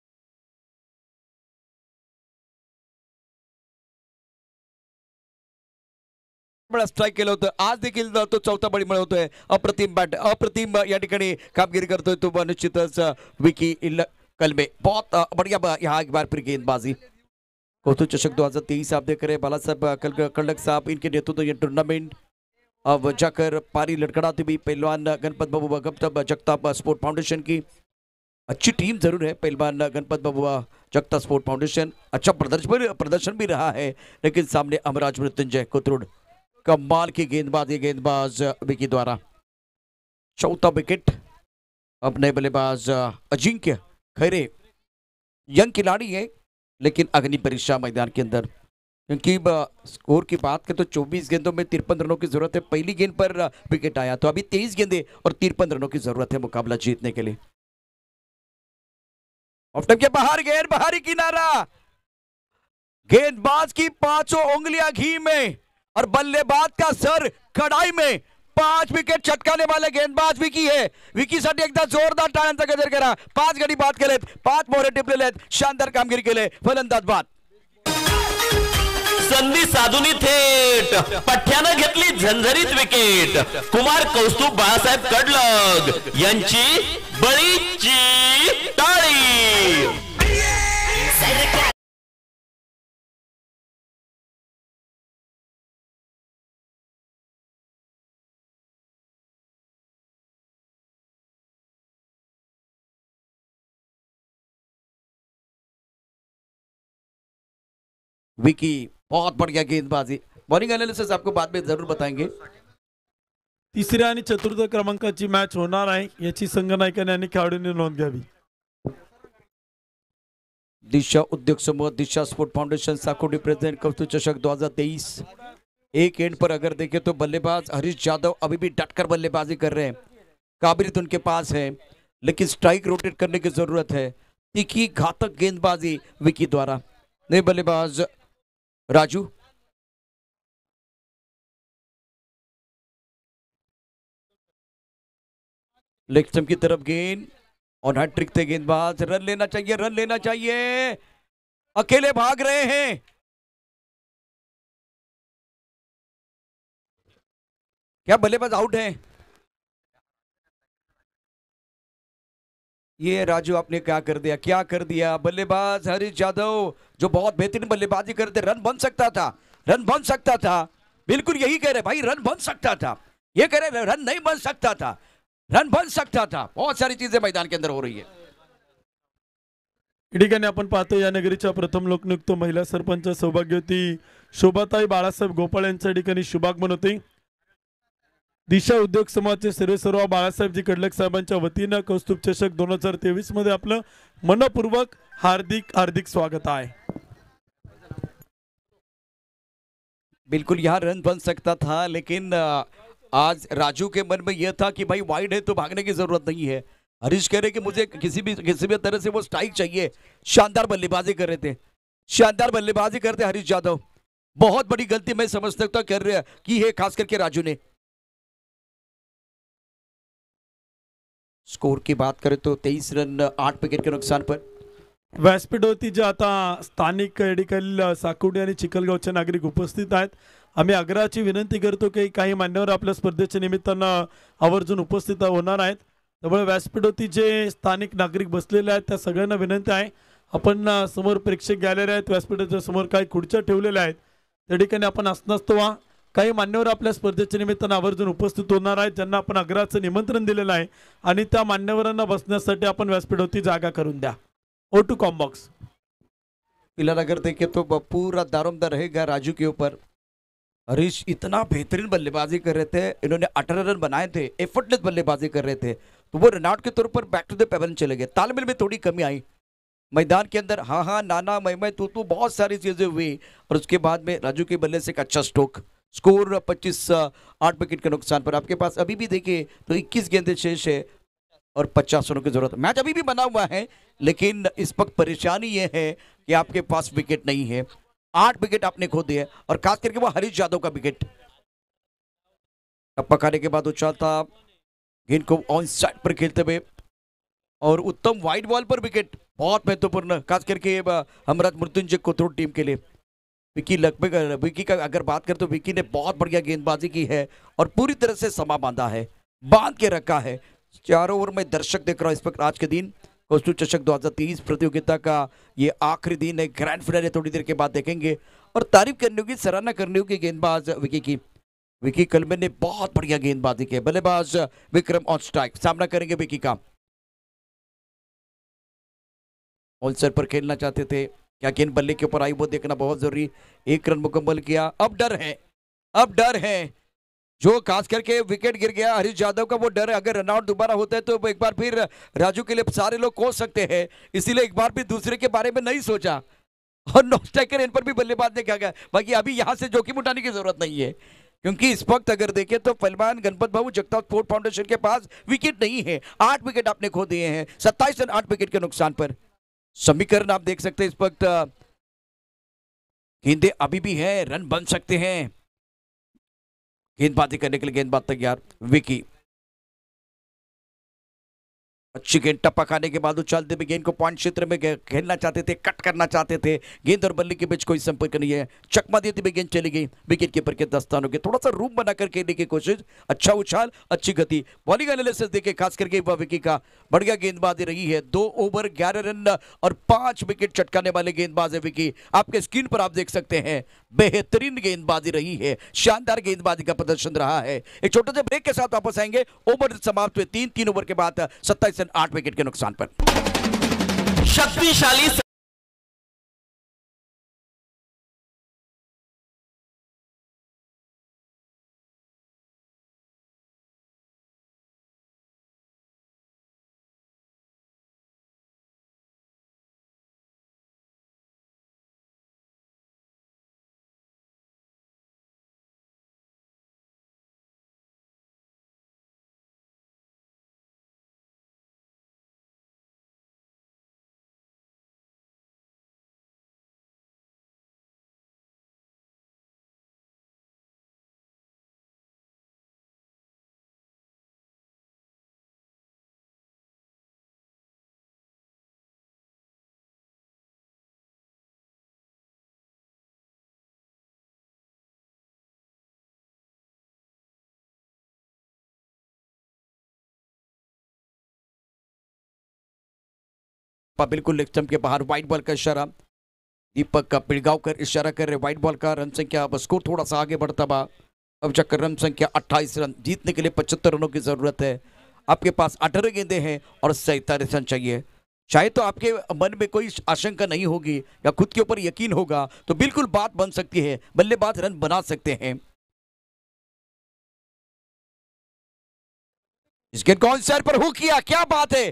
वेळा स्ट्राईक केलं होतं आज देखील तो चौथा बळी मिळवतोय अप्रतिम बॅट अप्रतिम या ठिकाणी कामगिरी करतोय तो निश्चितच विकी इल कलमे बहुत बढ़िया यहाँ एक बार फिर गेंदबाजी कौतु चषक दो हजार तेईस आप देख रहे हैं बाला साहब साहब इनके नेतृत्व ये टूर्नामेंट अब जाकर पारी लटकड़ाते भी पहलवान गणपत बाबू गप्तब जगताप स्पोर्ट फाउंडेशन की अच्छी टीम जरूर है पहलवान गणपत बाबू जगता स्पोर्ट फाउंडेशन अच्छा प्रदर्शन प्रदर्शन भी रहा है लेकिन सामने अमराज मृत्युंजय कोतरुड़ कमाल की गेंदबाजी गेंदबाज विकी द्वारा चौथा विकेट अपने बल्लेबाज अजिंक्य खैरे यंग खिलाड़ी है लेकिन अग्नि परीक्षा मैदान के अंदर क्योंकि स्कोर की बात करें तो 24 गेंदों में तिरपन रनों की जरूरत है पहली गेंद पर विकेट आया तो अभी 23 गेंदे और तिरपन रनों की जरूरत है मुकाबला जीतने के लिए के बाहर गेंद बाहरी किनारा गेंदबाज की पांचों उंगलियां घी में और बल्लेबाज का सर कड़ाई में पांच विकेट छटकाने वाले गेंदबाज विकी आहे विकीसाठी एकदा जोरदार टाळ्यांचा गजर करा पाच गडी बाद केलेत पाच मोहरे टिपलेले आहेत शानदार कामगिरी केले फलंदाज बात संधी साधुनी थेट पठ्यानं घेतली झंझरीत विकेट कुमार कौस्तुभ बाळासाहेब कडलग यांची बळीची टाळी विकी बहुत बढ़िया गेंदबाजी बॉलिंग एनालिसिस आपको बाद में जरूर बताएंगे तीसरा चतुर्थ क्रमांका मैच होना है आहे याची संघनायकाने आणि ने नोंद दिशा उद्योग समूह दिशा स्पोर्ट फाउंडेशन साको रिप्रेजेंट कौतुक चषक 2023 एक एंड पर अगर देखे तो बल्लेबाज हरीश यादव अभी भी डटकर बल्लेबाजी कर रहे हैं काबिलियत तो उनके पास है लेकिन स्ट्राइक रोटेट करने की जरूरत है तीखी घातक गेंदबाजी विकी द्वारा नए बल्लेबाज राजू लेग की तरफ गेंद और हट ट्रिक थे गेंदबाज रन लेना चाहिए रन लेना चाहिए अकेले भाग रहे हैं क्या बल्लेबाज आउट है ये राजू आपने क्या कर दिया क्या कर दिया बल्लेबाज हरीश जाधव जो बहुत बेहतरीन बल्लेबाजी करते रन बन सकता था रन बन सकता था बिल्कुल यही कह रहे भाई रन बन सकता था ये कह रहे रन नहीं बन सकता था रन बन सकता था बहुत सारी चीजें मैदान के अंदर हो रही है ठिकाणी आपण पाहतो या नगरीच्या प्रथम लोकनियुक्त महिला सरपंच सौभाग्यवती शोभाताई बाळासाहेब गोपाळ यांच्या ठिकाणी शुभागमन होते दिशा उद्योग समाजचे सर्वेसर्वा बाळासाहेबजी कडलक साहेबांच्या वतीनं कौस्तुभ चषक दोन हजार मध्ये आपलं मनपूर्वक हार्दिक हार्दिक स्वागत आहे बिलकुल यहाँ रन बन सकता था लेकिन आज राजू के मन में यह था कि भाई वाइड है तो भागने की जरूरत नहीं है हरीश कह रहे कि मुझे किसी भी किसी भी तरह से वो स्ट्राइक चाहिए शानदार बल्लेबाजी कर रहे थे शानदार बल्लेबाजी करते हरीश यादव बहुत बड़ी गलती मैं समझ सकता कर रहे कि है खास करके राजू ने स्कोर की बात करें तो तेईस रन आठ विकेट के नुकसान पर व्यासपीठ होती जे आता स्थानिक एडिकल साकुर्डी आणि चिखलगावचे नागरिक उपस्थित आहेत आम्ही आग्रहाची विनंती करतो की काही मान्यवर आपल्या स्पर्धेच्या निमित्तानं आवर्जून उपस्थित होणार आहेत त्यामुळे व्यासपीठ होती जे स्थानिक नागरिक बसलेले आहेत त्या सगळ्यांना विनंती आहे आपण समोर प्रेक्षक गॅलरी आहेत व्यासपीठाच्या समोर काही खुर्च्या ठेवलेल्या आहेत त्या ठिकाणी आपण आसनास्त व्हा काही मान्यवर आपल्या स्पर्धेच्या निमित्तानं आवर्जून उपस्थित होणार आहेत ज्यांना आपण अग्राचं निमंत्रण दिलेलं आहे आणि त्या मान्यवरांना बसण्यासाठी आपण व्यासपीठावरती जागा करून द्या ओ टू कॉम्बॉक्स इलानगर देखे तो पूरा दारोमदार रहेगा राजू के ऊपर हरीश इतना बेहतरीन बल्लेबाजी कर रहे थे इन्होंने अठारह रन बनाए थे एफर्टलेस बल्लेबाजी कर रहे थे तो वो रनआउट के तौर पर बैक टू द पेवन चले गए तालमेल में थोड़ी कमी आई मैदान के अंदर हाँ हाँ नाना मैं तू तू बहुत सारी चीज़ें हुई और उसके बाद में राजू के बल्ले से एक अच्छा स्ट्रोक स्कोर 25 आठ विकेट के नुकसान पर आपके पास अभी भी देखिए तो 21 गेंदे शेष है और 50 रनों की जरूरत है मैच अभी भी बना हुआ है लेकिन इस वक्त परेशानी यह है कि आपके पास विकेट नहीं है आठ विकेट आपने खो दिए और खास करके वो हरीश यादव का विकेट पकाने के बाद उछालता गेंद को ऑन साइड पर खेलते हुए और उत्तम वाइट बॉल पर विकेट बहुत महत्वपूर्ण खास करके हमराज मृत्युंजय कोथरूड टीम के लिए विकी लगभग विकी का अगर बात करें तो विकी ने बहुत बढ़िया गेंदबाजी की है और पूरी तरह से समा बांधा है बांध के रखा है चारों ओवर में दर्शक देख रहा हूँ इस वक्त आज के दिन कौस्तु चषक दो प्रतियोगिता का ये आखिरी दिन है ग्रैंड फिनाले थोड़ी देर के बाद देखेंगे और तारीफ करने होगी सराहना करने होगी गेंदबाज विकी की विकी कलमे ने बहुत बढ़िया गेंदबाजी की बल्लेबाज विक्रम ऑन स्ट्राइक सामना करेंगे विकी का ऑल्सर पर खेलना चाहते थे क्या गेंद बल्ले के ऊपर आई वो देखना बहुत जरूरी एक रन मुकम्मल किया अब डर है अब डर है जो खास करके विकेट गिर गया हरीश यादव का वो डर है अगर रनआउट दोबारा होता है तो एक बार फिर राजू के लिए सारे लोग कोस सकते हैं इसीलिए एक बार भी दूसरे के बारे में नहीं सोचा और नौ स्ट्राइकर इन पर भी बल्लेबाज ने क्या गया बाकी अभी यहाँ से जोखिम उठाने की जरूरत नहीं है क्योंकि इस वक्त अगर देखें तो फलमान गणपत बाबू जगताप स्पोर्ट फाउंडेशन के पास विकेट नहीं है आठ विकेट आपने खो दिए हैं सत्ताईस रन आठ विकेट के नुकसान पर समीकरण आप देख सकते हैं इस वक्त गेंदे अभी भी है रन बन सकते हैं गेंदबाजी करने के लिए गेंदबाज तैयार विकी अच्छी गेंद टप्पा खाने के बाद उछालते हुए गेंद को पॉइंट क्षेत्र में खेलना चाहते थे कट करना चाहते थे गेंद और बल्ले के बीच कोई संपर्क नहीं है चकमा देते हुए गेंद चली गई विकेट कीपर के दस्तानों के थोड़ा सा रूम बनाकर खेलने की कोशिश अच्छा उछाल अच्छी गति बॉलिंग एनालिसिस देखे खास करके युवा विकी का बढ़िया गेंदबाजी रही है दो ओवर ग्यारह रन और पांच विकेट चटकाने वाले गेंदबाज है विकी आपके स्क्रीन पर आप देख सकते हैं बेहतरीन गेंदबाजी रही है शानदार गेंदबाजी का प्रदर्शन रहा है एक छोटे से ब्रेक के साथ वापस आएंगे ओवर समाप्त हुए तीन तीन ओवर के बाद सत्ताईस रन आठ विकेट के नुकसान पर शक्तिशाली बिल्कुल लेग स्टम्प के बाहर व्हाइट बॉल का इशारा दीपक का पिड़गाव कर इशारा कर रहे व्हाइट बॉल का रन संख्या अब स्कोर थोड़ा सा आगे बढ़ता बा अब चक्कर रन संख्या अट्ठाईस रन जीतने के लिए पचहत्तर रनों की ज़रूरत है आपके पास अठारह गेंदे हैं और सैंतालीस रन चाहिए चाहे तो आपके मन में कोई आशंका नहीं होगी या खुद के ऊपर यकीन होगा तो बिल्कुल बात बन सकती है बल्लेबाज रन बना सकते हैं इस गेंद को आंसर पर हो किया क्या बात है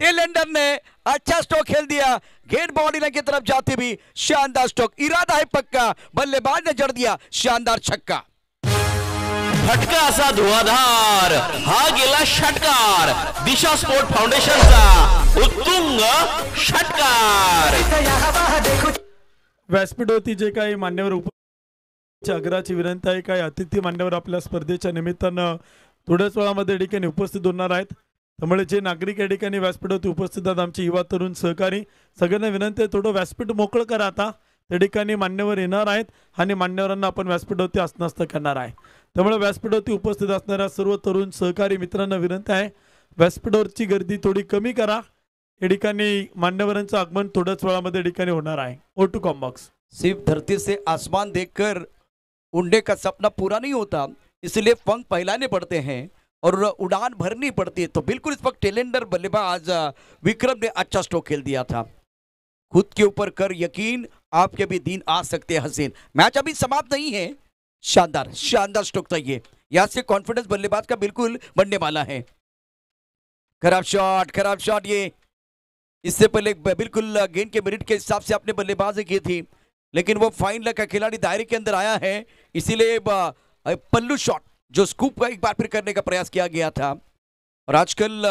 टेलेंडर ने अच्छा स्टॉक खेल दिया गेट बॉडी लाइन की तरफ जाते भी शानदार स्ट्रोक इरादा है पक्का बल्लेबाज ने जड़ दिया शानदार छक्का फटका असा धुआधार हा गेला षटकार दिशा स्पोर्ट फाउंडेशनचा उत्तुंग षटकार व्यासपीठ होती जे काही मान्यवर उप अग्राची विनंती आहे काय अतिथी मान्यवर आपल्या स्पर्धेच्या निमित्तानं थोड्याच वेळामध्ये ठिकाणी उपस्थित होणार आहेत त्यामुळे जे नागरिक या ठिकाणी व्यासपीठ होती उपस्थित आहेत आमचे युवा तरुण सहकारी सगळ्यांना विनंती आहे थोडं व्यासपीठ मोकळं करा आता त्या ठिकाणी मान्यवर येणार आहेत आणि मान्यवरांना आपण व्यासपीठावरती असनास्त करणार आहे त्यामुळे व्यासपीठावरती उपस्थित असणाऱ्या सर्व तरुण सहकारी मित्रांना विनंती आहे व्यासपीठावरची गर्दी थोडी कमी करा या ठिकाणी मान्यवरांचं आगमन थोड्याच वेळामध्ये ठिकाणी होणार आहे ओ टू कॉम्बॉक्स सिर्फ धरती से आसमान देखकर उंडे का सपना पूरा नहीं होता इसलिए पंख पहलाने पड़ते हैं और उड़ान भरनी पड़ती है तो बिल्कुल इस वक्त टेलेंडर बल्लेबाज विक्रम ने अच्छा स्ट्रोक खेल दिया था खुद के ऊपर कर यकीन आपके भी दिन आ सकते हैं हसीन मैच अभी समाप्त नहीं है शानदार शानदार स्ट्रोक था ये यहां से कॉन्फिडेंस बल्लेबाज का बिल्कुल बनने वाला है खराब शॉट खराब शॉट ये इससे पहले बिल्कुल गेंद के मिनट के हिसाब से आपने बल्लेबाजी की थी लेकिन वो फाइन लग का खिलाड़ी दायरे के अंदर आया है इसीलिए पल्लू शॉट जो स्कूप एक बार फिर करने का प्रयास किया गया था और आजकल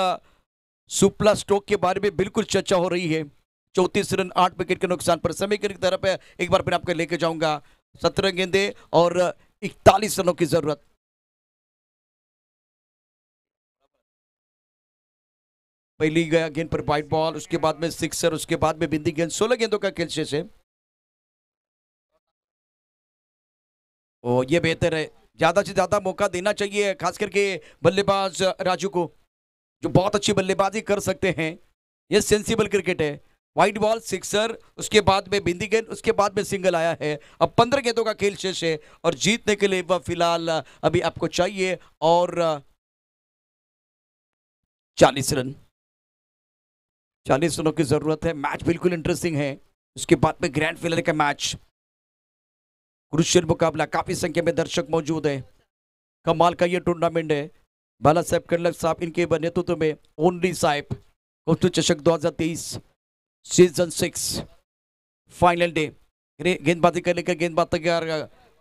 सुप्ला स्टोक के बारे में बिल्कुल चर्चा हो रही है चौंतीस रन आठ विकेट के नुकसान पर समीकरण की तरफ एक बार फिर आपको लेके जाऊंगा सत्रह गेंदे और इकतालीस रनों की जरूरत पहली गया गेंद पर वाइट बॉल उसके बाद में सिक्सर उसके बाद में बिंदी गेंद सोलह गेंदों का खेल शेष है ओ ये बेहतर है ज़्यादा से ज़्यादा मौका देना चाहिए खास करके बल्लेबाज राजू को जो बहुत अच्छी बल्लेबाजी कर सकते हैं ये सेंसिबल क्रिकेट है वाइट बॉल सिक्सर उसके बाद में बिंदी गेंद उसके बाद में सिंगल आया है अब पंद्रह गेंदों का खेल शेष है और जीतने के लिए वह फिलहाल अभी आपको चाहिए और चालीस रन चालीस रनों की ज़रूरत है मैच बिल्कुल इंटरेस्टिंग है उसके बाद में ग्रैंड फिलर का मैच क्रुशियल मुकाबला काफ़ी संख्या में दर्शक मौजूद है कमाल का ये टूर्नामेंट है बाला साहेब कर्लक साहब इनके नेतृत्व में ओनली साहब कौस्तु चषक तेईस सीजन सिक्स फाइनल डे गेंदबाजी करने का गेंदबाज तैयार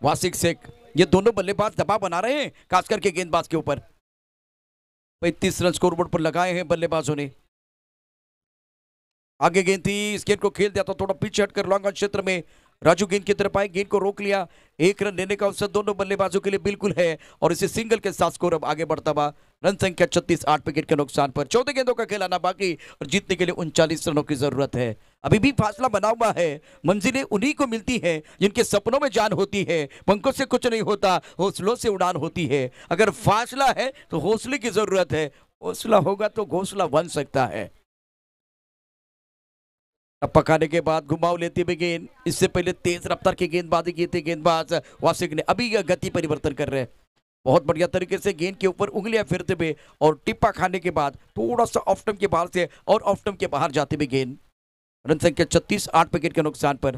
वासिक शेख ये दोनों बल्लेबाज दबाव बना रहे हैं खास करके गेंदबाज के ऊपर पैंतीस रन स्कोर बोर्ड पर लगाए हैं बल्लेबाजों ने आगे गेंद थी स्केट को खेल दिया था तो थोड़ा पीछे हटकर लॉन्ग क्षेत्र में राजू गेंद की तरफ आए गेंद को रोक लिया एक रन लेने का अवसर दोनों बल्लेबाजों के लिए बिल्कुल है और इसे सिंगल के साथ स्कोर अब आगे बढ़ता हुआ रन संख्या छत्तीस आठ विकेट के नुकसान पर चौदह गेंदों का खेलाना बाकी और जीतने के लिए उनचालीस रनों की जरूरत है अभी भी फासला बना हुआ है मंजिलें उन्हीं को मिलती हैं जिनके सपनों में जान होती है पंखों से कुछ नहीं होता हौसलों से उड़ान होती है अगर फासला है तो हौसले की जरूरत है हौसला होगा तो घोसला बन सकता है अब पकाने के बाद घुमाव लेते हुए गेंद इससे पहले तेज रफ्तार की गेंदबाजी की थी गेंदबाज वासिक ने अभी गति परिवर्तन कर रहे हैं बहुत बढ़िया तरीके से गेंद के ऊपर उंगलियां फिरते हुए और टिप्पा खाने के बाद थोड़ा सा ऑफ्टम के बाहर से और ऑफ्टम के बाहर जाते हुए गेंद रन संख्या छत्तीस आठ विकेट के नुकसान पर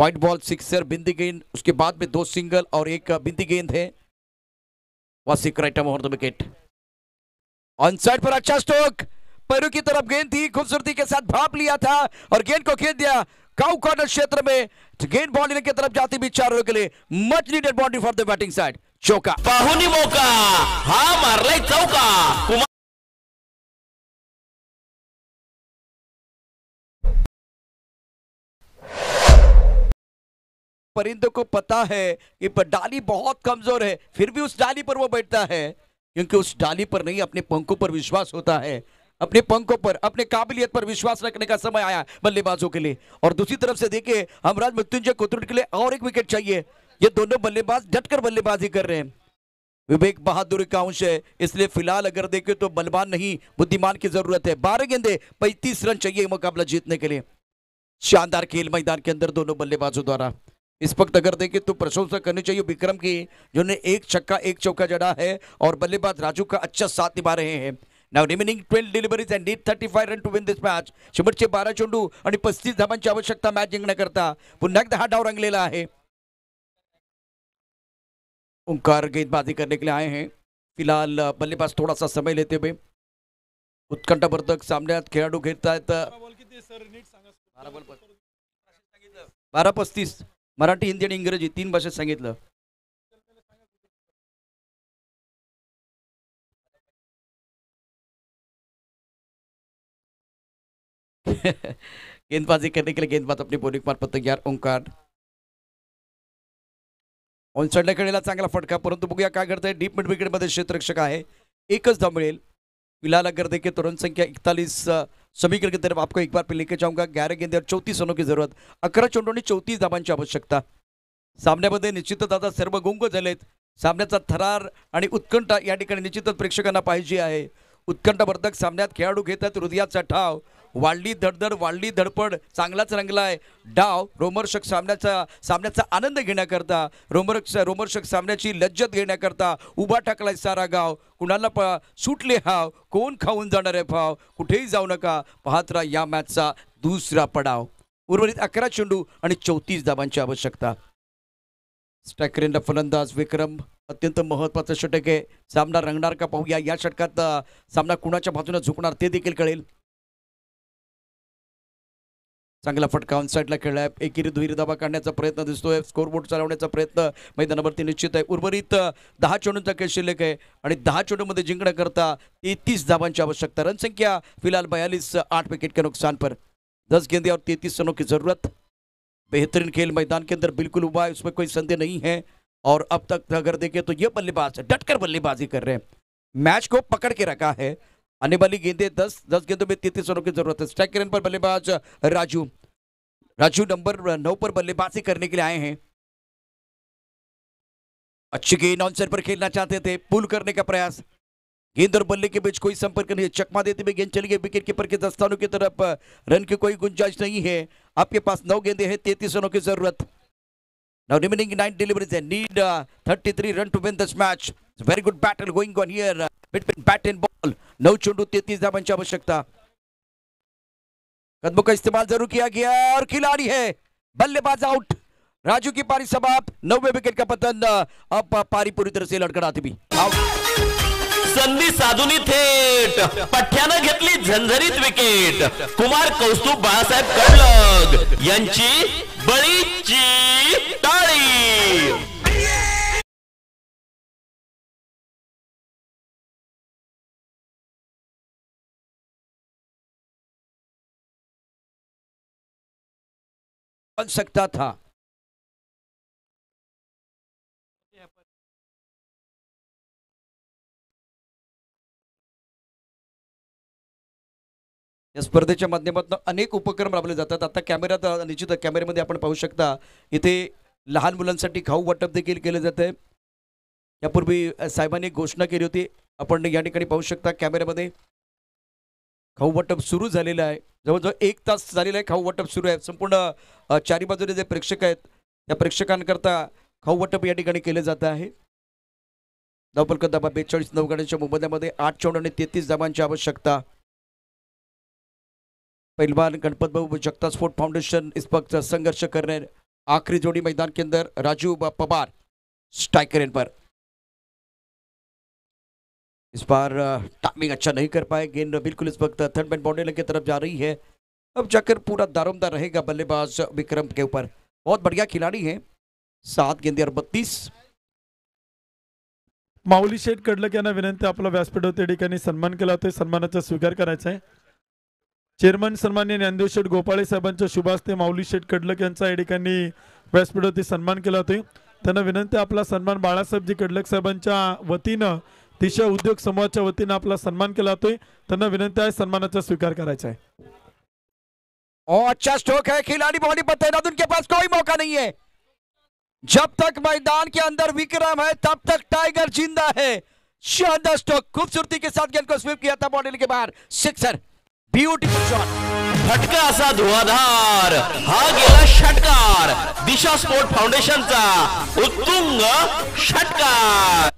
व्हाइट बॉल सिक्सर बिंदी गेंद उसके बाद में दो सिंगल और एक बिंदी गेंद है वासिक राइटम और द विकेट ऑन साइड पर अच्छा स्टोक पैरों की तरफ गेंद थी खूबसूरती के साथ भाप लिया था और गेंद को खेल दिया काउ कॉर्नर क्षेत्र में तो गेंद बॉलिंग की तरफ जाती भी चार के लिए much needed boundary for the batting side चौका पाहुनी मौका हा मार चौका परिंदों को पता है कि डाली बहुत कमजोर है फिर भी उस डाली पर वो बैठता है क्योंकि उस डाली पर नहीं अपने पंखों पर विश्वास होता है अपने पंखों पर अपने काबिलियत पर विश्वास रखने का समय आया बल्लेबाजों के लिए और दूसरी तरफ से देखिए हमराज मृत्युंजय कोथरूड के लिए और एक विकेट चाहिए ये दोनों बल्लेबाज डटकर बल्लेबाजी कर रहे हैं विवेक बहादुर का अंश है इसलिए फिलहाल अगर देखें तो बलवान नहीं बुद्धिमान की जरूरत है बारह गेंदे पैंतीस रन चाहिए मुकाबला जीतने के लिए शानदार खेल मैदान के अंदर दोनों बल्लेबाजों द्वारा इस वक्त अगर देखे तो प्रशंसा करनी चाहिए विक्रम की जिन्होंने एक छक्का एक चौका जड़ा है और बल्लेबाज राजू का अच्छा साथ निभा रहे हैं now remaining twelve deliveries and need thirty five run to win this match शेवटचे बारा चेंडू आणि पस्तीस धाबांची आवश्यकता मॅच जिंकण्याकरता पुन्हा एकदा हा डाव रंगलेला आहे ओंकार गेंदबाजी करने के लिए आए हैं फिलहाल बल्लेबाज थोडासा समय लेते हुए उत्कंठावर्धक सामन्यात खेळाडू घेत आहेत बारा पस्तीस मराठी हिंदी आणि इंग्रजी तीन भाषेत सांगितलं गेंदबाजी करने के लिए गेंदबाज अपनी बोलिंग पर तैयार ओंकार ओनसडल्या कडेला चांगला फटका परंतु बघूया काय डीप मिड डीप मिडविकेटमध्ये क्षेत्ररक्षक आहे एकच धाव मिळेल फिलहाल अगर देखे संख्या इकतालीस समीकरण तरफ आपको एक बार पे के जाऊंगा ग्यारह गेंदे चौतीस रनों की जरूरत अकरा चेंडूंनी चौतीस धाबांची आवश्यकता सामन्यामध्ये निश्चितच आता सर्व गुंग झालेत सामन्याचा थरार आणि उत्कंठा या ठिकाणी निश्चितच प्रेक्षकांना पाहिजे आहे उत्कंठावर्धक सामन्यात खेळाडू घेतात हृदयाचा ठाव वाढली धडधड वाढली धडपड चांगलाच रंगला आहे डाव रोमर्शक सामन्याचा सामन्याचा आनंद घेण्याकरता रोमर्ष रोमर्शक सामन्याची लज्जत घेण्याकरता उभा टाकलाय सारा गाव कुणाला प सुटले हाव कोण खाऊन जाणार आहे भाव कुठेही जाऊ नका पाहत या मॅचचा दुसरा पडाव उर्वरित अकरा चेंडू आणि चौतीस धाबांची आवश्यकता स्टॅकरेंडा फलंदाज विक्रम अत्यंत महत्त्वाचा षटक आहे सामना रंगणार का पाहूया या षटकात सामना कुणाच्या बाजूने झुकणार ते देखील कळेल चांगला फटका ऑन साईडला खेळला आहे एकेरी दुहेरी दाबा काढण्याचा प्रयत्न दिसतोय स्कोरबोर्ड चालवण्याचा प्रयत्न मैदानावरती निश्चित आहे उर्वरित दहा चेंडूंचा खेळ शिल्लक आहे आणि दहा चेंडूमध्ये जिंकण्याकरता तेहतीस धाबांची आवश्यकता रनसंख्या फिलहाल बयालीस आठ विकेट के नुकसान पर दस गेंदे और तैतीस रनों की ज़रूरत बेहतरीन खेल मैदान के अंदर बिल्कुल उबा है उसमें कोई संदेह नहीं है और अब तक अगर देखें तो ये बल्लेबाज डटकर बल्लेबाजी कर रहे हैं मैच को पकड़ के रखा है आने वाली गेंदे दस दस गेंदों में तैतीस रनों की जरूरत है स्ट्राइक रन पर बल्लेबाज राजू राजू नंबर नौ पर बल्लेबाजी करने के लिए आए हैं अच्छी गेंद ऑनसर पर खेलना चाहते थे पुल करने का प्रयास गेंद और बल्ले के बीच कोई संपर्क नहीं है चकमा देते हुए गेंद चली गई विकेट कीपर के दस्तानों की तरफ रन की कोई गुंजाइश नहीं है आपके पास नौ गेंदे हैं तैतीस रनों की जरूरत Now remaining nine deliveries. Need thirty uh, 33 run to win this match. It's a very good battle going on here uh, नौ चुंडू तेतीस धावन की आवश्यकता कदमों का इस्तेमाल जरूर किया गया और खिलाड़ी है बल्लेबाज आउट राजू की पारी समाप्त नब्बे विकेट का पतन अब पारी पूरी तरह से लड़खड़ाती भी संधि साधुनी थेट पठ्यान घेतली झंझरीत विकेट कुमार कौस्तुभ बाळासाहेब कडलग यांची बळीची टाळी बन सकता था या स्पर्धेच्या माध्यमातून अनेक उपक्रम राबवले जातात आता कॅमेऱ्यात निश्चित कॅमेऱ्यामध्ये आपण पाहू शकता इथे लहान मुलांसाठी खाऊ वाटप देखील केलं जाते यापूर्वी साहेबांनी घोषणा केली होती आपण या ठिकाणी पाहू शकता कॅमेऱ्यामध्ये खाऊ वाटप सुरू झालेलं आहे जवळजवळ एक तास झालेला आहे खाऊ वाटप सुरू आहे संपूर्ण चारी बाजूने जे प्रेक्षक आहेत त्या प्रेक्षकांकरता खाऊ वाटप या ठिकाणी केलं जात आहे धावपलक धाबा बेचाळीस नऊ गाड्यांच्या मोबदल्यामध्ये आठ चौंड आणि तेहतीस धाबांची आवश्यकता पैलवान गणपतबाबू स्फोट फाउंडेशन इस संघर्ष करणे आखरी जोड़ी मैदान केंद्र राजीव बा पवार स्ट्रायकर इस बार टाइमिंग अच्छा नहीं कर पाए गेंद बिल्कुल इस वक्त थर्ड मैन बाउंड्री की तरफ जा रही है अब जाकर पूरा दारोमदार रहेगा बल्लेबाज विक्रम के ऊपर बहुत बढ़िया खिलाड़ी है सात गेंदे और बत्तीस माउली शेठ कडलक यांना विनंती आपला व्यासपीठ त्या ठिकाणी सन्मान केला होता सन्मानाचा स्वीकार करायचा आहे चेअरमन सन्मान्य ज्ञानदेव शेठ गोपाळे साहेबांच्या शुभास्ते माऊली शेठ कडलक यांचा या ठिकाणी व्यासपीठावरती सन्मान केला होता त्यांना विनंती आपला सन्मान बाळासाहेबजी कडलक साहेबांच्या वतीनं तिच्या उद्योग समूहाच्या वतीने आपला सन्मान केला जातोय त्यांना विनंती आहे सन्मानाचा स्वीकार करायचा आहे और अच्छा स्ट्रोक है खिलाड़ी बॉडी पर तैनात उनके पास कोई मौका नहीं है जब तक मैदान के अंदर विक्रम है तब तक टाइगर जिंदा है शानदार स्ट्रोक खूबसूरती के साथ गेंद को स्वीप किया था बॉडी के बाहर सिक्सर ब्यूटीफुल शॉट फटका असा धुआधार हा गेला षटकार दिशा स्पोर्ट फाउंडेशनचा उत्तुंग षटकार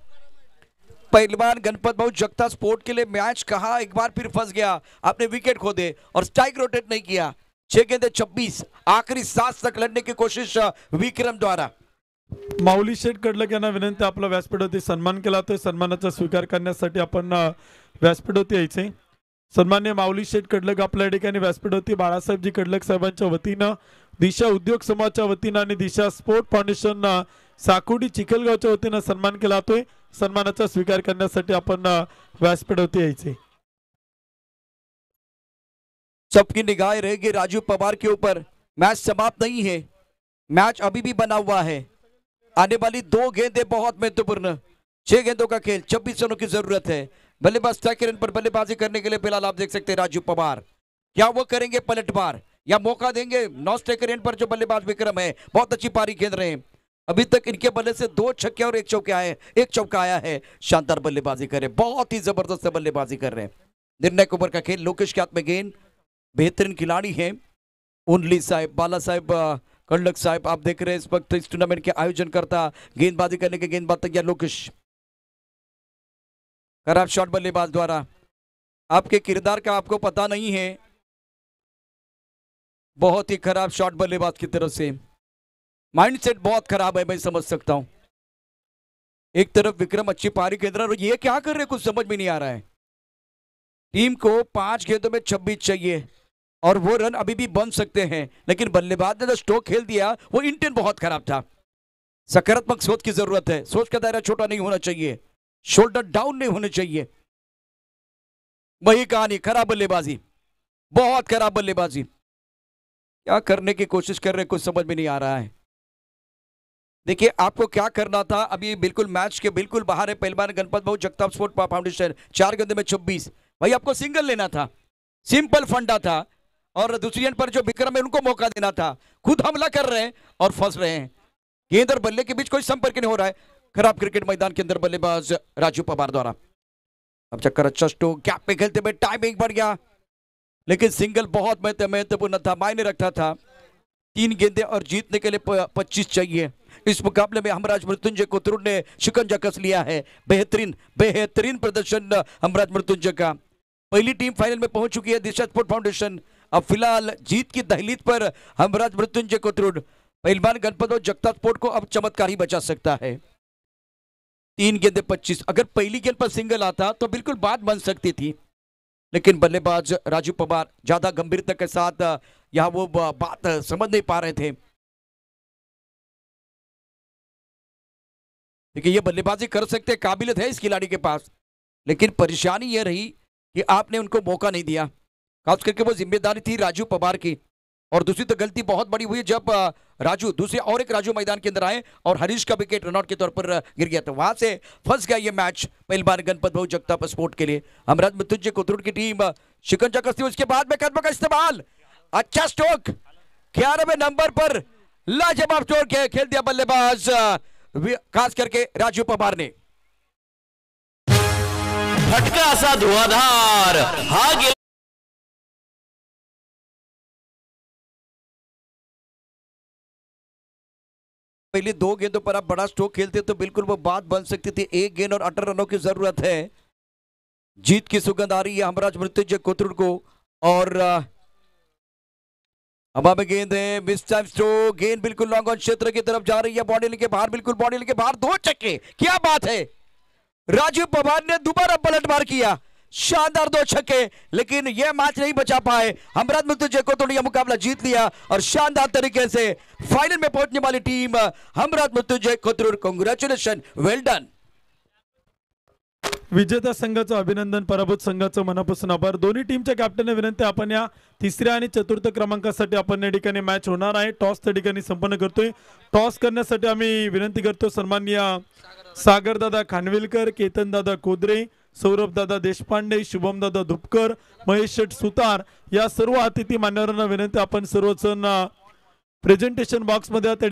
पहलवान गणपत भाऊ जगताप स्पोर्ट के लिए मैच कहा एक बार फिर फंस गया आपने विकेट खो दे और स्ट्राइक रोटेट नहीं किया छह गेंदे छब्बीस आखिरी सात तक लड़ने की कोशिश विक्रम द्वारा माऊली शेठ कडलक यांना विनंती आपला होती सन्मान केला जातोय सन्मानाचा स्वीकार करण्यासाठी आपण होती यायचे सन्मान्य माऊली शेठ कडलक आपल्या ठिकाणी होती बाळासाहेबजी कडलक साहेबांच्या वतीनं दिशा उद्योग समूहाच्या वतीनं आणि दिशा स्पोर्ट फाउंडेशन साकोडी चिखलगाव वतीनं सन्मान केला जातोय स्वीकार करना अपन व्यासपीठ होते सबकी निगाह रहेगी राजू पवार के ऊपर मैच समाप्त नहीं है मैच अभी भी बना हुआ है आने वाली दो गेंदे बहुत महत्वपूर्ण छह गेंदों का खेल छब्बीस रनों की जरूरत है बल्लेबाज तय पर बल्लेबाजी करने के लिए फिलहाल आप देख सकते हैं राजू पवार क्या वो करेंगे पलटवार या मौका देंगे नॉन एंड पर जो बल्लेबाज विक्रम है बहुत अच्छी पारी खेल रहे हैं अभी तक इनके बल्ले से दो छक्के और एक चौके आए एक चौका आया है शानदार बल्लेबाजी कर रहे बहुत ही जबरदस्त बल्लेबाजी कर रहे हैं निर्णय कुमार का खेल लोकेश के हाथ में गेंद बेहतरीन खिलाड़ी है उनली साहब बाला साहब कंडक साहब आप देख रहे हैं इस वक्त इस टूर्नामेंट के आयोजन करता गेंदबाजी करने के गेंदबाज गया लोकेश खराब शॉट बल्लेबाज द्वारा आपके किरदार का आपको पता नहीं है बहुत ही खराब शॉट बल्लेबाज की तरफ से माइंडसेट बहुत खराब है मैं समझ सकता हूँ एक तरफ विक्रम अच्छी पारी खेल रहा है ये क्या कर रहे हैं कुछ समझ में नहीं आ रहा है टीम को पांच गेंदों में छब्बीस चाहिए और वो रन अभी भी बन सकते हैं लेकिन बल्लेबाज ने जो तो स्टोक खेल दिया वो इंटेन बहुत खराब था सकारात्मक सोच की जरूरत है सोच का दायरा छोटा नहीं होना चाहिए शोल्डर डाउन नहीं होने चाहिए वही कहानी खराब बल्लेबाजी बहुत खराब बल्लेबाजी क्या करने की कोशिश कर रहे कुछ समझ में नहीं आ रहा है देखिए आपको क्या करना था अभी बिल्कुल मैच के बिल्कुल बाहर है पहलवान गणपत बहु जगताप स्पोर्ट फाउंडेशन चार गंदे में छब्बीस भाई आपको सिंगल लेना था सिंपल फंडा था और दूसरी एंड पर जो विक्रम है उनको मौका देना था खुद हमला कर रहे हैं और फंस रहे हैं गेंद और बल्ले के बीच कोई संपर्क नहीं हो रहा है खराब क्रिकेट मैदान के अंदर बल्लेबाज राजू पवार द्वारा अब चक्कर अच्छा स्टो गैप पे खेलते हुए टाइम एक बढ़ गया लेकिन सिंगल बहुत महत्वपूर्ण था मायने रखता था तीन गेंदे और जीतने के लिए पच्चीस चाहिए इस मुकाबले में हमराज मृत्युंजय को तरुण ने शिकंजा कस लिया है बेहतरीन बेहतरीन प्रदर्शन हमराज मृत्युंजय का पहली टीम फाइनल में पहुंच चुकी है दिशा स्पोर्ट फाउंडेशन अब फिलहाल जीत की दहलीत पर हमराज मृत्युंजय को तरुण पहलवान गणपत और जगता स्पोर्ट को अब चमत्कार ही बचा सकता है तीन गेंदे पच्चीस अगर पहली गेंद पर सिंगल आता तो बिल्कुल बात बन सकती थी लेकिन बल्लेबाज राजू पवार ज़्यादा गंभीरता के साथ यहां वो बात समझ नहीं पा रहे थे देखिए ये बल्लेबाजी कर सकते हैं काबिलियत है इस खिलाड़ी के पास लेकिन परेशानी ये रही कि आपने उनको मौका नहीं दिया खास करके वो जिम्मेदारी थी राजू पवार की और दूसरी तो गलती बहुत बड़ी हुई जब राजू दूसरे और एक राजू मैदान के अंदर आए और हरीश का विकेट रनआउट के तौर पर गिर गया था तो वहां से फंस गया ये मैच पहली बार गणपत बहु जगताप स्पोर्ट के लिए अमराज मृत्युंजय कोथरूड की टीम शिकन कसती उसके बाद में कदम का इस्तेमाल अच्छा स्टोक ग्यारहवें नंबर पर लाजवाब स्टोर खेल दिया बल्लेबाज खास करके राजीव पवार ने फटका सा धुआधार हागे पहले दो गेंदों पर आप बड़ा स्ट्रोक खेलते तो बिल्कुल वो बात बन सकती थी एक गेंद और अठारह रनों की जरूरत है जीत की सुगंध आ रही है हमराज मृत्युजय कोतरुड़ को और अब अब गेंद है मिस टाइम टू गेंद बिल्कुल लॉन्ग ऑन क्षेत्र की तरफ जा रही है बॉडी लेके बाहर बिल्कुल बॉडी लेके बाहर दो चक्के क्या बात है राजीव पवार ने दोबारा पलट मार किया शानदार दो छक्के लेकिन यह मैच नहीं बचा पाए हमराज मुर्तुजे को तो यह मुकाबला जीत लिया और शानदार तरीके से फाइनल में पहुंचने वाली टीम हमराज मुर्तुजे को कॉन्ग्रेचुलेशन वेल डन विजेता संघाचं अभिनंदन पराभूत संघाचं मनापासून आभार दोन्ही टीमच्या कॅप्टनने विनंती आपण या तिसऱ्या आणि चतुर्थ क्रमांकासाठी आपण या ठिकाणी मॅच होणार आहे टॉस त्या ठिकाणी संपन्न करतोय टॉस करण्यासाठी आम्ही विनंती करतो सन्मान्य सागरदादा खानविलकर केतनदादा कोदरे सौरभदादा देशपांडे शुभमदादा धुपकर महेश शेट सुतार या सर्व अतिथी मान्यवरांना विनंती आपण सर्वजण प्रेझेंटेशन बॉक्समध्ये त्या